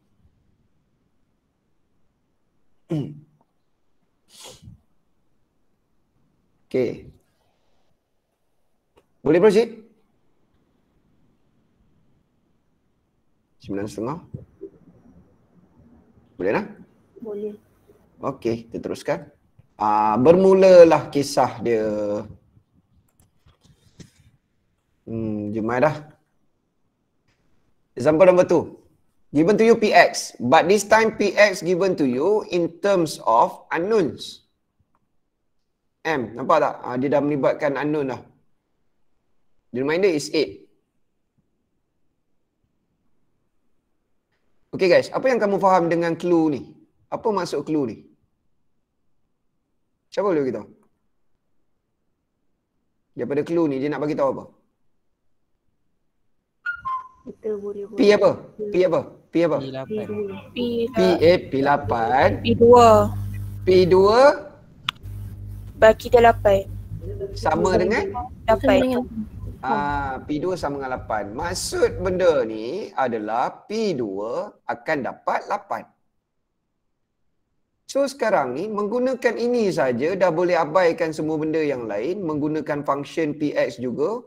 okay, boleh proceed? Sembilan setengah. Boleh tak? Boleh. Okey, kita teruskan. Uh, bermulalah kisah dia. Hmm, jemai dah. Example number two. Given to you PX. But this time PX given to you in terms of unknowns. M, nampak tak? Uh, dia dah melibatkan unknown lah. The reminder is 8. Okay guys, apa yang kamu faham dengan clue ni? Apa maksud clue ni? Siapa boleh beritahu? Daripada clue ni, dia nak bagi tahu apa? Kita boleh P apa? P apa? P apa? P8. P, P, eh, P, P, P, P8. P2. P2. Bagi 8. Sama dengan? 8. Ah, ha, hmm. P2 sama dengan 8. Maksud benda ni adalah P2 akan dapat 8. So sekarang ni menggunakan ini saja dah boleh abaikan semua benda yang lain menggunakan function PX juga.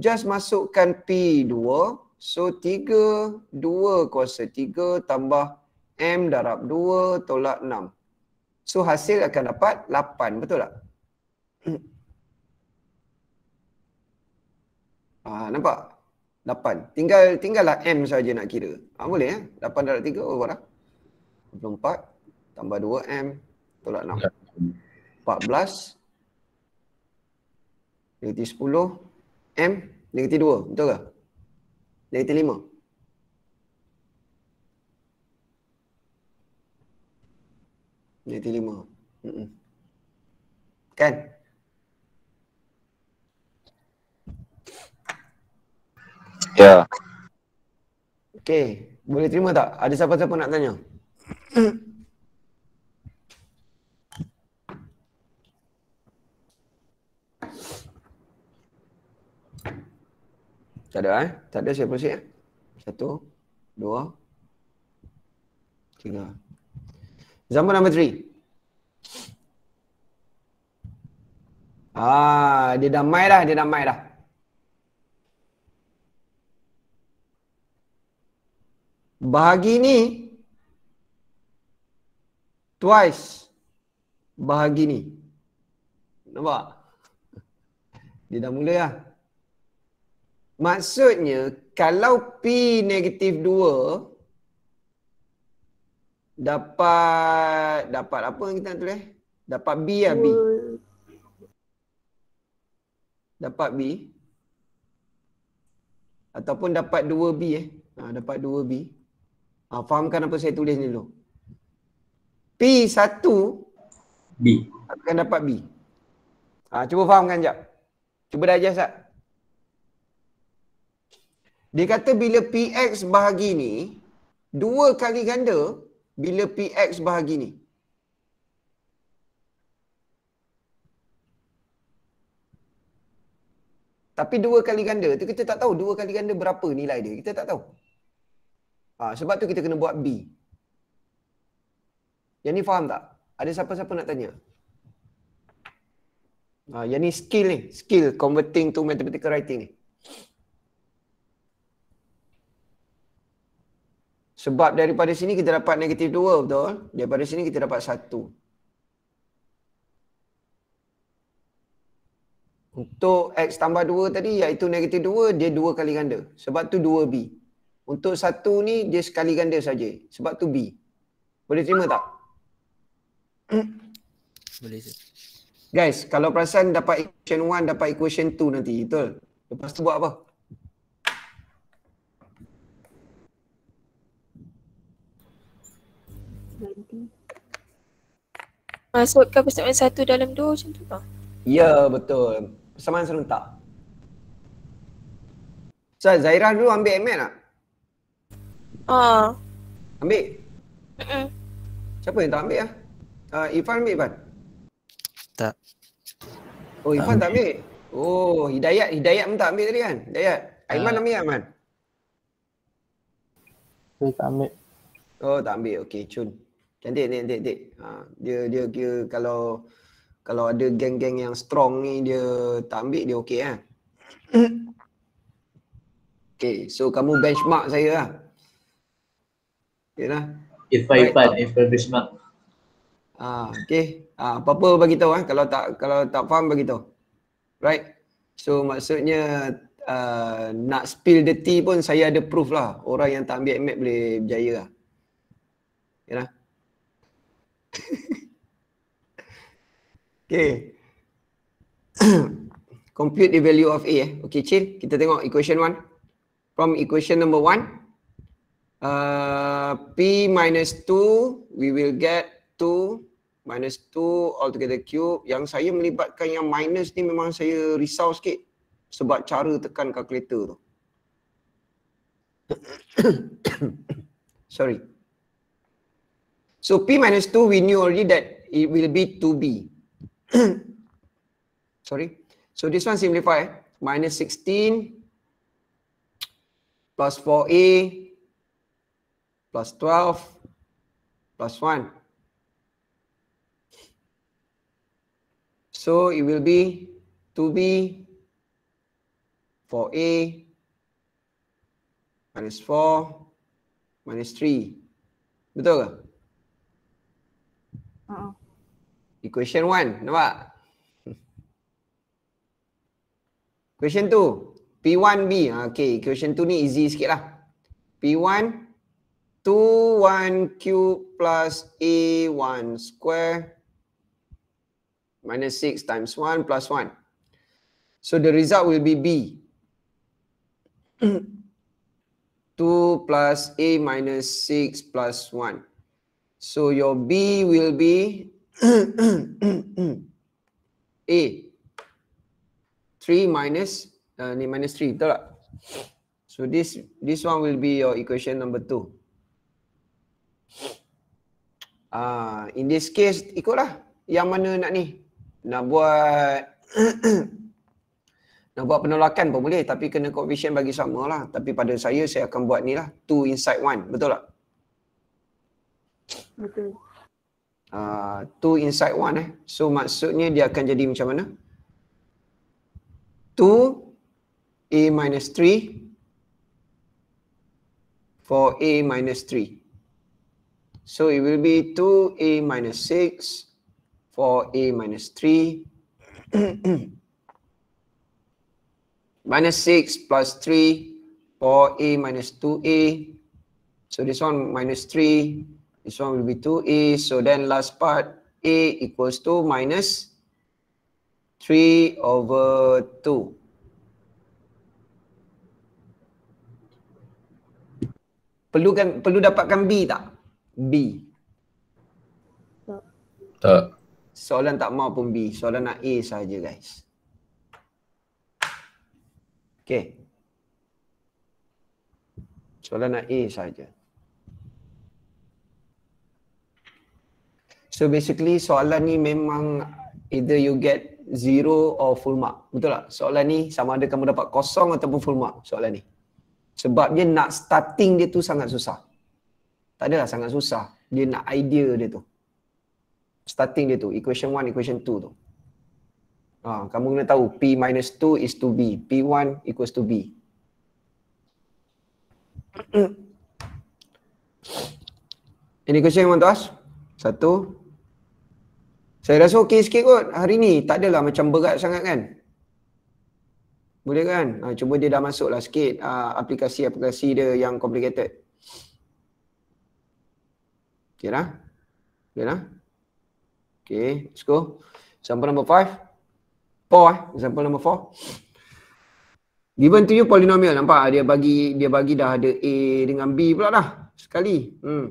Just masukkan P2. So 3, 2 kuasa 3 tambah M darab 2 tolak 6. So hasil akan dapat 8 betul tak? Ah ha, nampak? 8. Tinggal tinggallah M saja nak kira. Ha, boleh eh? 8 darat 3 oh berapa? 24 tambah 2M tolak 6. 14 ya. negatif 10 M negatif 2 betul ke? Negatif 5. Negatif lima. Mm-mm. Kan? Ya. Yeah. Okey, boleh terima tak? Ada siapa-siapa nak tanya? tak ada eh? Tak ada siapa sih? Eh? Satu, dua, tiga. Zaman number three. Ah, dia dah mai dah, dia dah mai dah. bahagi ni twice bahagi ni nampak dia dah mula lah maksudnya kalau P negatif 2 dapat dapat apa yang kita nak tulis? Dapat B lah B. Dapat B. Ataupun dapat 2B eh. Ha, dapat 2B. Ha, ah, fahamkan apa saya tulis ni dulu. P1 B. Akan dapat B. Ha, cuba fahamkan sekejap. Cuba dajah sekejap. Dia kata bila PX bahagi ni, dua kali ganda bila PX bahagi ni. Tapi dua kali ganda tu kita tak tahu dua kali ganda berapa nilai dia. Kita tak tahu. Ha, sebab tu kita kena buat B. Yang ni faham tak? Ada siapa-siapa nak tanya? Ha, yang ni skill ni. Skill converting to mathematical writing ni. Sebab daripada sini kita dapat negatif 2 betul? Daripada sini kita dapat 1. Untuk X tambah 2 tadi iaitu negatif 2 dia 2 kali ganda. Sebab tu 2B. Untuk satu ni dia sekali ganda saja. Sebab tu B. Boleh terima tak? Boleh. Guys, kalau perasan dapat equation 1 dapat equation 2 nanti, betul? Lepas tu buat apa? Masukkan persamaan satu dalam dua macam tu tak? Ya betul. Persamaan serentak. So Zairah dulu ambil ML tak? Lah. Ah. Ambil. Mm-mm. Siapa yang tak ambil ah? Ya? Uh, Ifan ambil Ifan. Tak. Oh, Ifan ambil. tak ambil. Oh, Hidayat, Hidayat pun tak ambil tadi kan? Hidayat. Aiman uh. ambil Aiman. Saya tak ambil. Oh, tak ambil. Okey, Chun. Cantik, cantik, cantik. Ha, dia dia kira kalau kalau ada geng-geng yang strong ni dia tak ambil dia okey ah. Ha? okay, so kamu benchmark saya lah. Yalah. Irfan Irfan Irfan Bismak. Ah, okey. Ah, apa-apa bagi tahu eh kalau tak kalau tak faham bagi tahu. Right. So maksudnya uh, nak spill the tea pun saya ada proof lah. Orang yang tak ambil MAP boleh berjaya lah. Yalah. okay. Compute the value of A eh. Okay, chill. Kita tengok equation one, From equation number one uh, P minus 2, we will get 2 minus 2 altogether cube. Yang saya melibatkan yang minus ni memang saya risau sikit sebab cara tekan kalkulator tu. Sorry. So P minus 2, we knew already that it will be 2B. Sorry. So this one simplify. Minus 16 plus 4A plus 12 plus 1. So it will be 2b for a minus 4 minus 3. Betul ke? Uh -uh. Equation 1, nampak? Equation 2, P1B. Ah, okay, equation 2 ni easy sikit lah. P1 2 1 cube plus a 1 square minus 6 times 1 plus 1. So the result will be b. 2 plus a minus 6 plus 1. So your b will be a. 3 minus uh, ni minus 3 betul tak? So this this one will be your equation number 2. Uh, in this case, ikutlah yang mana nak ni. Nak buat nak buat penolakan pun boleh tapi kena coefficient bagi sama lah. Tapi pada saya, saya akan buat ni lah. Two inside one. Betul tak? Betul. Uh, two inside one eh. So maksudnya dia akan jadi macam mana? Two A minus three for A minus three. So it will be 2a minus 6, 4a minus 3. minus 6 plus 3, 4a minus 2a. So this one minus 3, this one will be 2a. So then last part, a equals to minus 3 over 2. Perlukan, perlu dapatkan B tak? B. Tak. Soalan tak mau pun B. Soalan nak A saja guys. Okay. Soalan nak A saja. So basically soalan ni memang either you get zero or full mark. Betul tak? Soalan ni sama ada kamu dapat kosong ataupun full mark soalan ni. Sebabnya nak starting dia tu sangat susah tak adalah sangat susah dia nak idea dia tu starting dia tu equation 1 equation 2 tu ha, kamu kena tahu p minus 2 is to b p1 equals to b Ini question yang want to ask? Satu. Saya rasa okey sikit kot hari ni. Tak adalah macam berat sangat kan? Boleh kan? Ha, cuba dia dah masuk lah sikit ah, aplikasi-aplikasi dia yang complicated. Okay lah. Okay lah. Okay, let's go. Example number five. Four eh. Example number four. Given to you polynomial. Nampak dia bagi dia bagi dah ada A dengan B pula dah. Sekali. Hmm.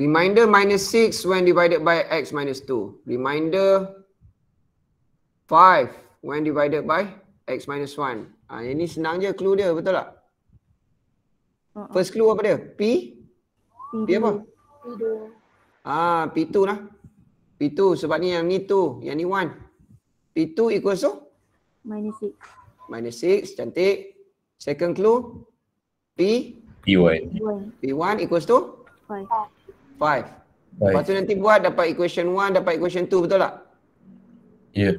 Reminder minus 6 when divided by x minus 2. Reminder 5 when divided by x minus 1. Ha, ah, ini senang je clue dia betul tak? Uh-uh. First clue apa dia? P? P apa? P2. Ah, P2 lah. P2 sebab ni yang ni 2. Yang ni 1. P2 equals to? Minus 6. Minus 6. Cantik. Second clue. P? P1. P1 equals to? 5. 5. Lepas tu nanti buat dapat equation 1, dapat equation 2 betul tak? Ya. Yeah.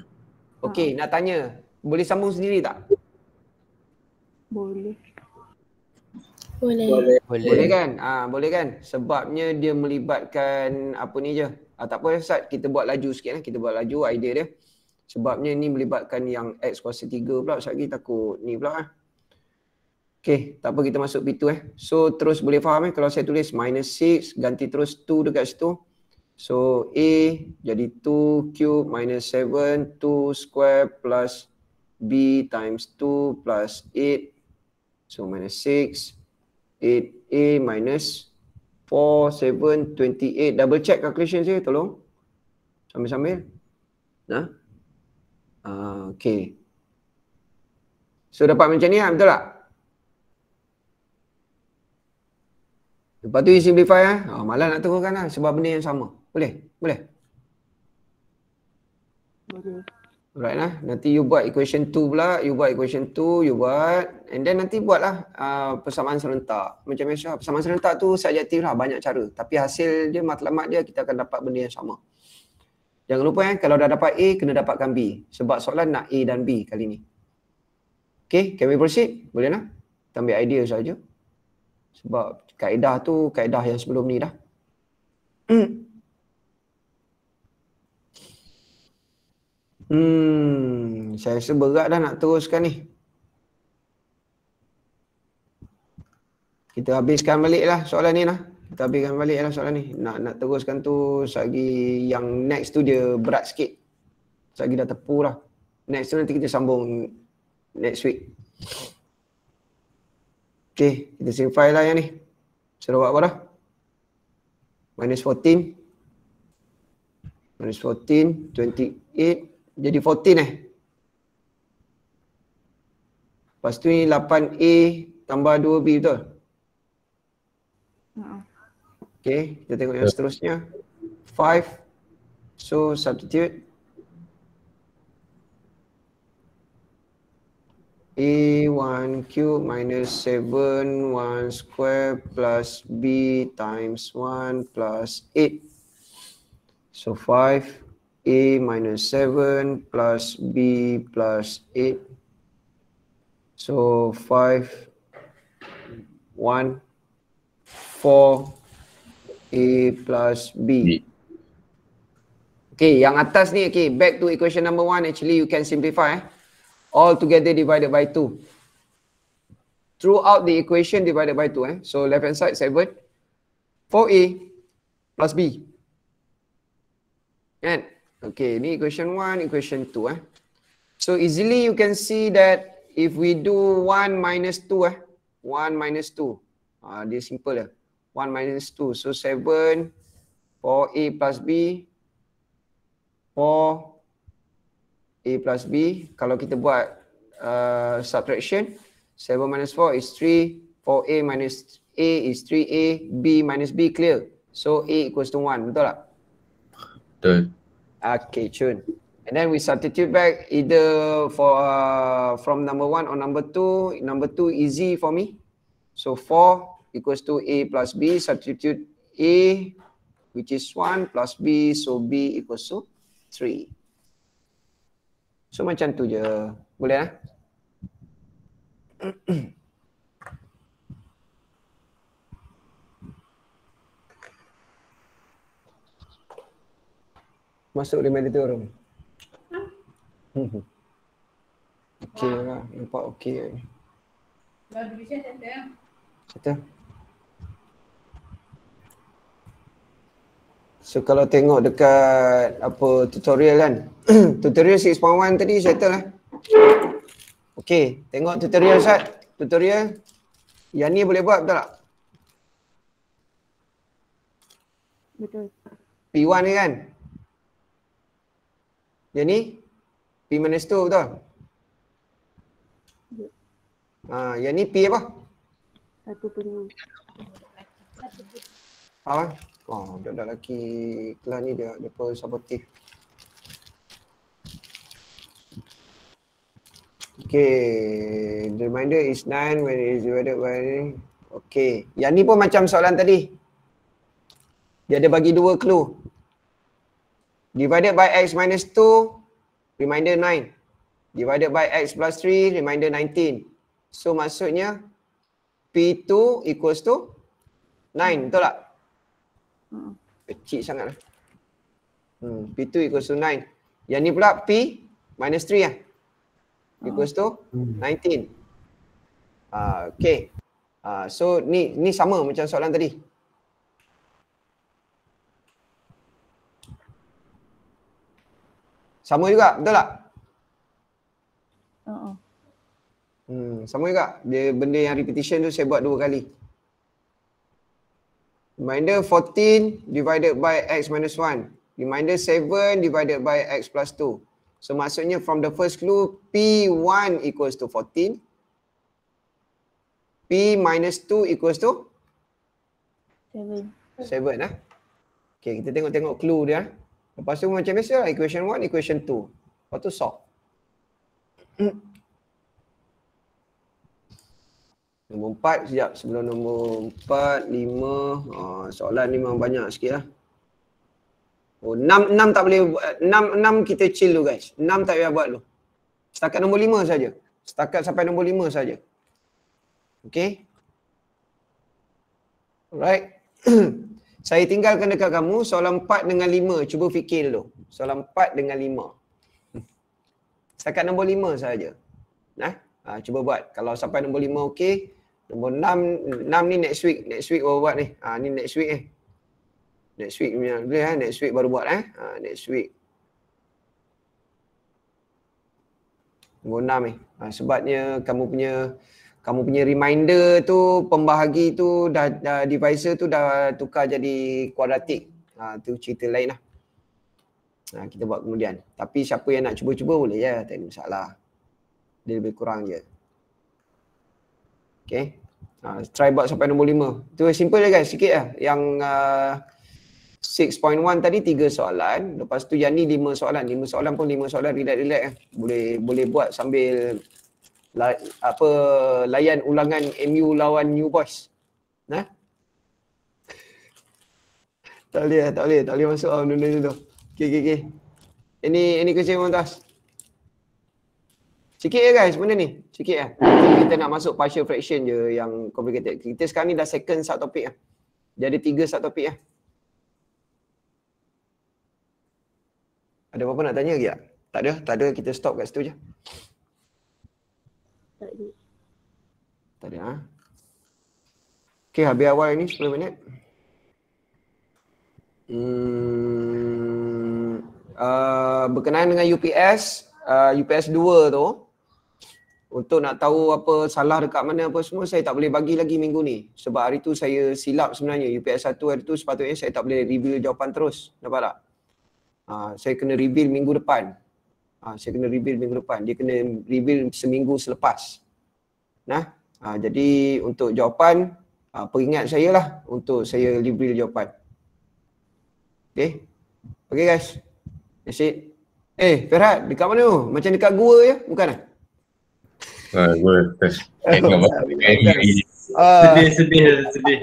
Okay, ha. nak tanya. Boleh sambung sendiri tak? Boleh. Boleh. Boleh. Boleh kan? Ah ha, boleh kan? Sebabnya dia melibatkan apa ni je. Ah tak apa Ustaz, kita buat laju sikit lah. Kita buat laju idea dia. Sebabnya ni melibatkan yang X kuasa 3 pula. Ustaz lagi takut ni pula lah. Okay, tak apa kita masuk B2 eh. So terus boleh faham eh kalau saya tulis minus 6 ganti terus 2 dekat situ. So A jadi 2 cube minus 7 2 square plus B times 2 plus 8 so minus 8A minus 4728. Double check calculation saya tolong. Sambil-sambil. Nah. Uh, okay. So dapat macam ni lah, betul tak? Lepas tu you simplify lah. Eh? Oh, ah, malah nak turunkan lah sebab benda yang sama. Boleh? Boleh? Boleh. Alright lah. Nanti you buat equation 2 pula. You buat equation 2. You buat. And then nanti buatlah uh, persamaan serentak. Macam biasa. Lah. Persamaan serentak tu subjektif lah. Banyak cara. Tapi hasil dia, matlamat dia kita akan dapat benda yang sama. Jangan lupa eh. Kalau dah dapat A, kena dapatkan B. Sebab soalan nak A dan B kali ni. Okay. Can we proceed? Boleh lah. Kita ambil idea saja. Sebab kaedah tu kaedah yang sebelum ni dah. Hmm, saya rasa berat dah nak teruskan ni. Kita habiskan balik lah soalan ni lah. Kita habiskan balik lah soalan ni. Nak nak teruskan tu sagi yang next tu dia berat sikit. Sagi dah tepu lah. Next tu nanti kita sambung next week. Okay, kita save file lah yang ni. Suruh buat apa dah? Minus 14. Minus 14, 28 jadi 14 eh. Lepas tu ni 8A tambah 2B betul? Ha. Okay, kita tengok yang seterusnya. 5, so substitute. A1 cube minus 7 1 square plus B times 1 plus 8. So 5 a minus 7 plus b plus 8 so 5 1 4 a plus b okay yang atas ni okay back to equation number 1 actually you can simplify eh? all together divided by 2 throughout the equation divided by 2 eh so left hand side 7 4a plus b and. Okay, ni equation 1, equation 2 eh. So easily you can see that if we do 1 minus 2 eh. 1 minus 2. Uh, ah, dia simple lah. Eh. 1 minus 2. So 7, 4A plus B. 4A plus B. Kalau kita buat uh, subtraction, 7 minus 4 is 3. 4A minus A is 3A. B minus B clear. So A equals to 1. Betul tak? Betul. Okay, Chun. And then we substitute back either for uh, from number one or number two. Number two easy for me. So four equals to a plus b. Substitute a, which is one plus b. So b equals to three. So macam tu je. Boleh? Eh? masuk lima liter room. Hmm. okay Wah. lah, nampak okay. Lah. Kata. So kalau tengok dekat apa tutorial kan Tutorial 6.1 tadi settle lah Okey, tengok tutorial Ustaz Tutorial Yang ni boleh buat betul tak? Betul P1 ni kan? Yang ni P minus 2 betul? Ha, yang ni P apa? 1.5 Ha? Oh, budak-budak lagi kelas ni dia, dia pun sabotif Okay, the reminder is nine when it is divided by Okay, yang ni pun macam soalan tadi Dia ada bagi dua clue divided by x minus 2 reminder 9 divided by x plus 3 reminder 19 so maksudnya p2 equals to 9 betul tak hmm. sangat lah. hmm p2 equals to 9 yang ni pula p minus 3 ya lah. equals to 19 hmm. uh, ah, okay uh, so ni ni sama macam soalan tadi Sama juga, betul tak? Uh-uh. Hmm, sama juga. Dia benda yang repetition tu saya buat dua kali. Reminder 14 divided by x minus 1. Reminder 7 divided by x plus 2. So maksudnya from the first clue P1 equals to 14. P minus 2 equals to? 7. 7 lah. Okay kita tengok-tengok clue dia. Ah. Lepas tu macam biasa lah, equation 1, equation 2. Lepas tu solve. Hmm. nombor 4, sekejap. Sebelum nombor 4, 5, oh, soalan ni memang banyak sikit lah. Oh, 6, 6 tak boleh, 6, 6 kita chill tu guys. 6 tak payah buat tu. Setakat nombor 5 saja. Setakat sampai nombor 5 saja. Okay. Alright. saya tinggalkan dekat kamu soalan empat dengan lima. Cuba fikir dulu. Soalan empat dengan lima. Setakat nombor lima sahaja. Nah, ha, cuba buat. Kalau sampai nombor lima okey. Nombor enam, enam ni next week. Next week baru buat ni. Ha, ni next week eh. Next week punya. Boleh eh? Next week baru buat eh. Ha, next week. Nombor enam ni. Eh. Ha, sebabnya kamu punya kamu punya reminder tu pembahagi tu dah, dah divisor tu dah tukar jadi quadratic ha, tu cerita lain lah ha, kita buat kemudian tapi siapa yang nak cuba-cuba boleh ya tak ada masalah dia lebih kurang je Okay ha, try buat sampai nombor 5 tu simple je guys sikit lah yang uh, 6.1 tadi 3 soalan lepas tu yang ni 5 soalan 5 soalan pun 5 soalan relax-relax lah. boleh boleh buat sambil la, apa layan ulangan MU lawan New Boys. Nah. tak boleh, lah, tak boleh, tak boleh masuk ah benda tu. Okey okey okey. Ini ini kerja montas. Sikit ya guys benda ni. Sikit ah. Kita nak masuk partial fraction je yang complicated. Kita sekarang ni dah second sub topic ah. Jadi tiga sub topic ah. Ada apa-apa nak tanya lagi tak? Tak ada, tak ada. Kita stop kat situ je. Tak ada. Tak ada. Ha? Okey, habis awal ni 10 minit. Hmm, uh, berkenaan dengan UPS, uh, UPS 2 tu, untuk nak tahu apa salah dekat mana apa semua, saya tak boleh bagi lagi minggu ni. Sebab hari tu saya silap sebenarnya. UPS 1 hari tu sepatutnya saya tak boleh reveal jawapan terus. Nampak tak? Uh, saya kena reveal minggu depan. Ha, saya kena rebuild minggu depan. Dia kena rebuild seminggu selepas. Nah, ha, jadi untuk jawapan, ha, peringat saya lah untuk saya rebuild jawapan. Okay. Okay guys. That's it. Eh, hey, Ferhat, dekat mana tu? Macam dekat gua je, bukan eh? Uh, sedih, sedih, sedih.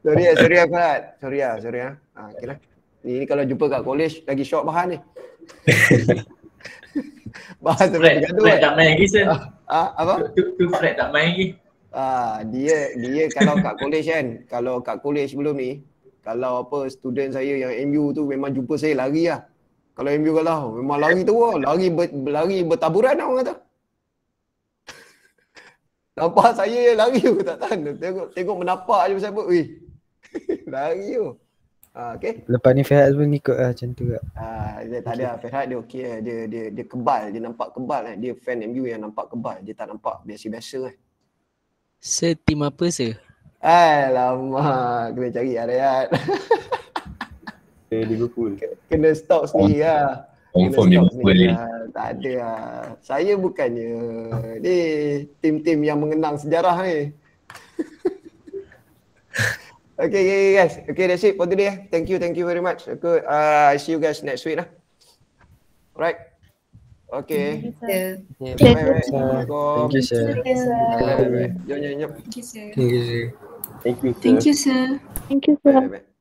sorry, sorry, Ferhat. Sorry, sorry. Ah, okay lah. Ini kalau jumpa kat college, lagi short bahan ni. Eh. Bahas Fred, Fred, tak eh. main lagi sen. Ah, ah apa? Tu, tu Fred tak main lagi. Ah, dia dia kalau kat college kan, kalau kat college belum ni, kalau apa student saya yang MU tu memang jumpa saya lari lah. Kalau MU kalah, memang lari tu lah. Lari, ber, lari bertaburan lah orang kata. Nampak saya lari tu tak tahan. Tengok, tengok menapak je siapa. Ui. lari tu. Oh. Ah, okay. Lepas ni Fahad pun ikut lah macam tu lah. Uh, tak ada okay. Fahad dia okey lah. Dia, dia, dia kebal. Dia nampak kebal lah. Dia fan MU yang nampak kebal. Dia tak nampak biasa-biasa lah. Kan. Sir, tim apa sir? Alamak, kena cari Arayat. Lah, eh, Liverpool. kena stop sendiri lah. Confirm lah. Tak ada lah. Saya bukannya. Ni tim-tim yang mengenang sejarah ni. Okay, yeah, yeah, guys. Okay, that's it for today. Thank you, thank you very much. Aku, uh, I see you guys next week lah. Right. Okay. Thank you, sir. Thank you, sir. Thank you, sir. Thank you, sir. Thank you, sir. Thank you, sir. Thank you, sir.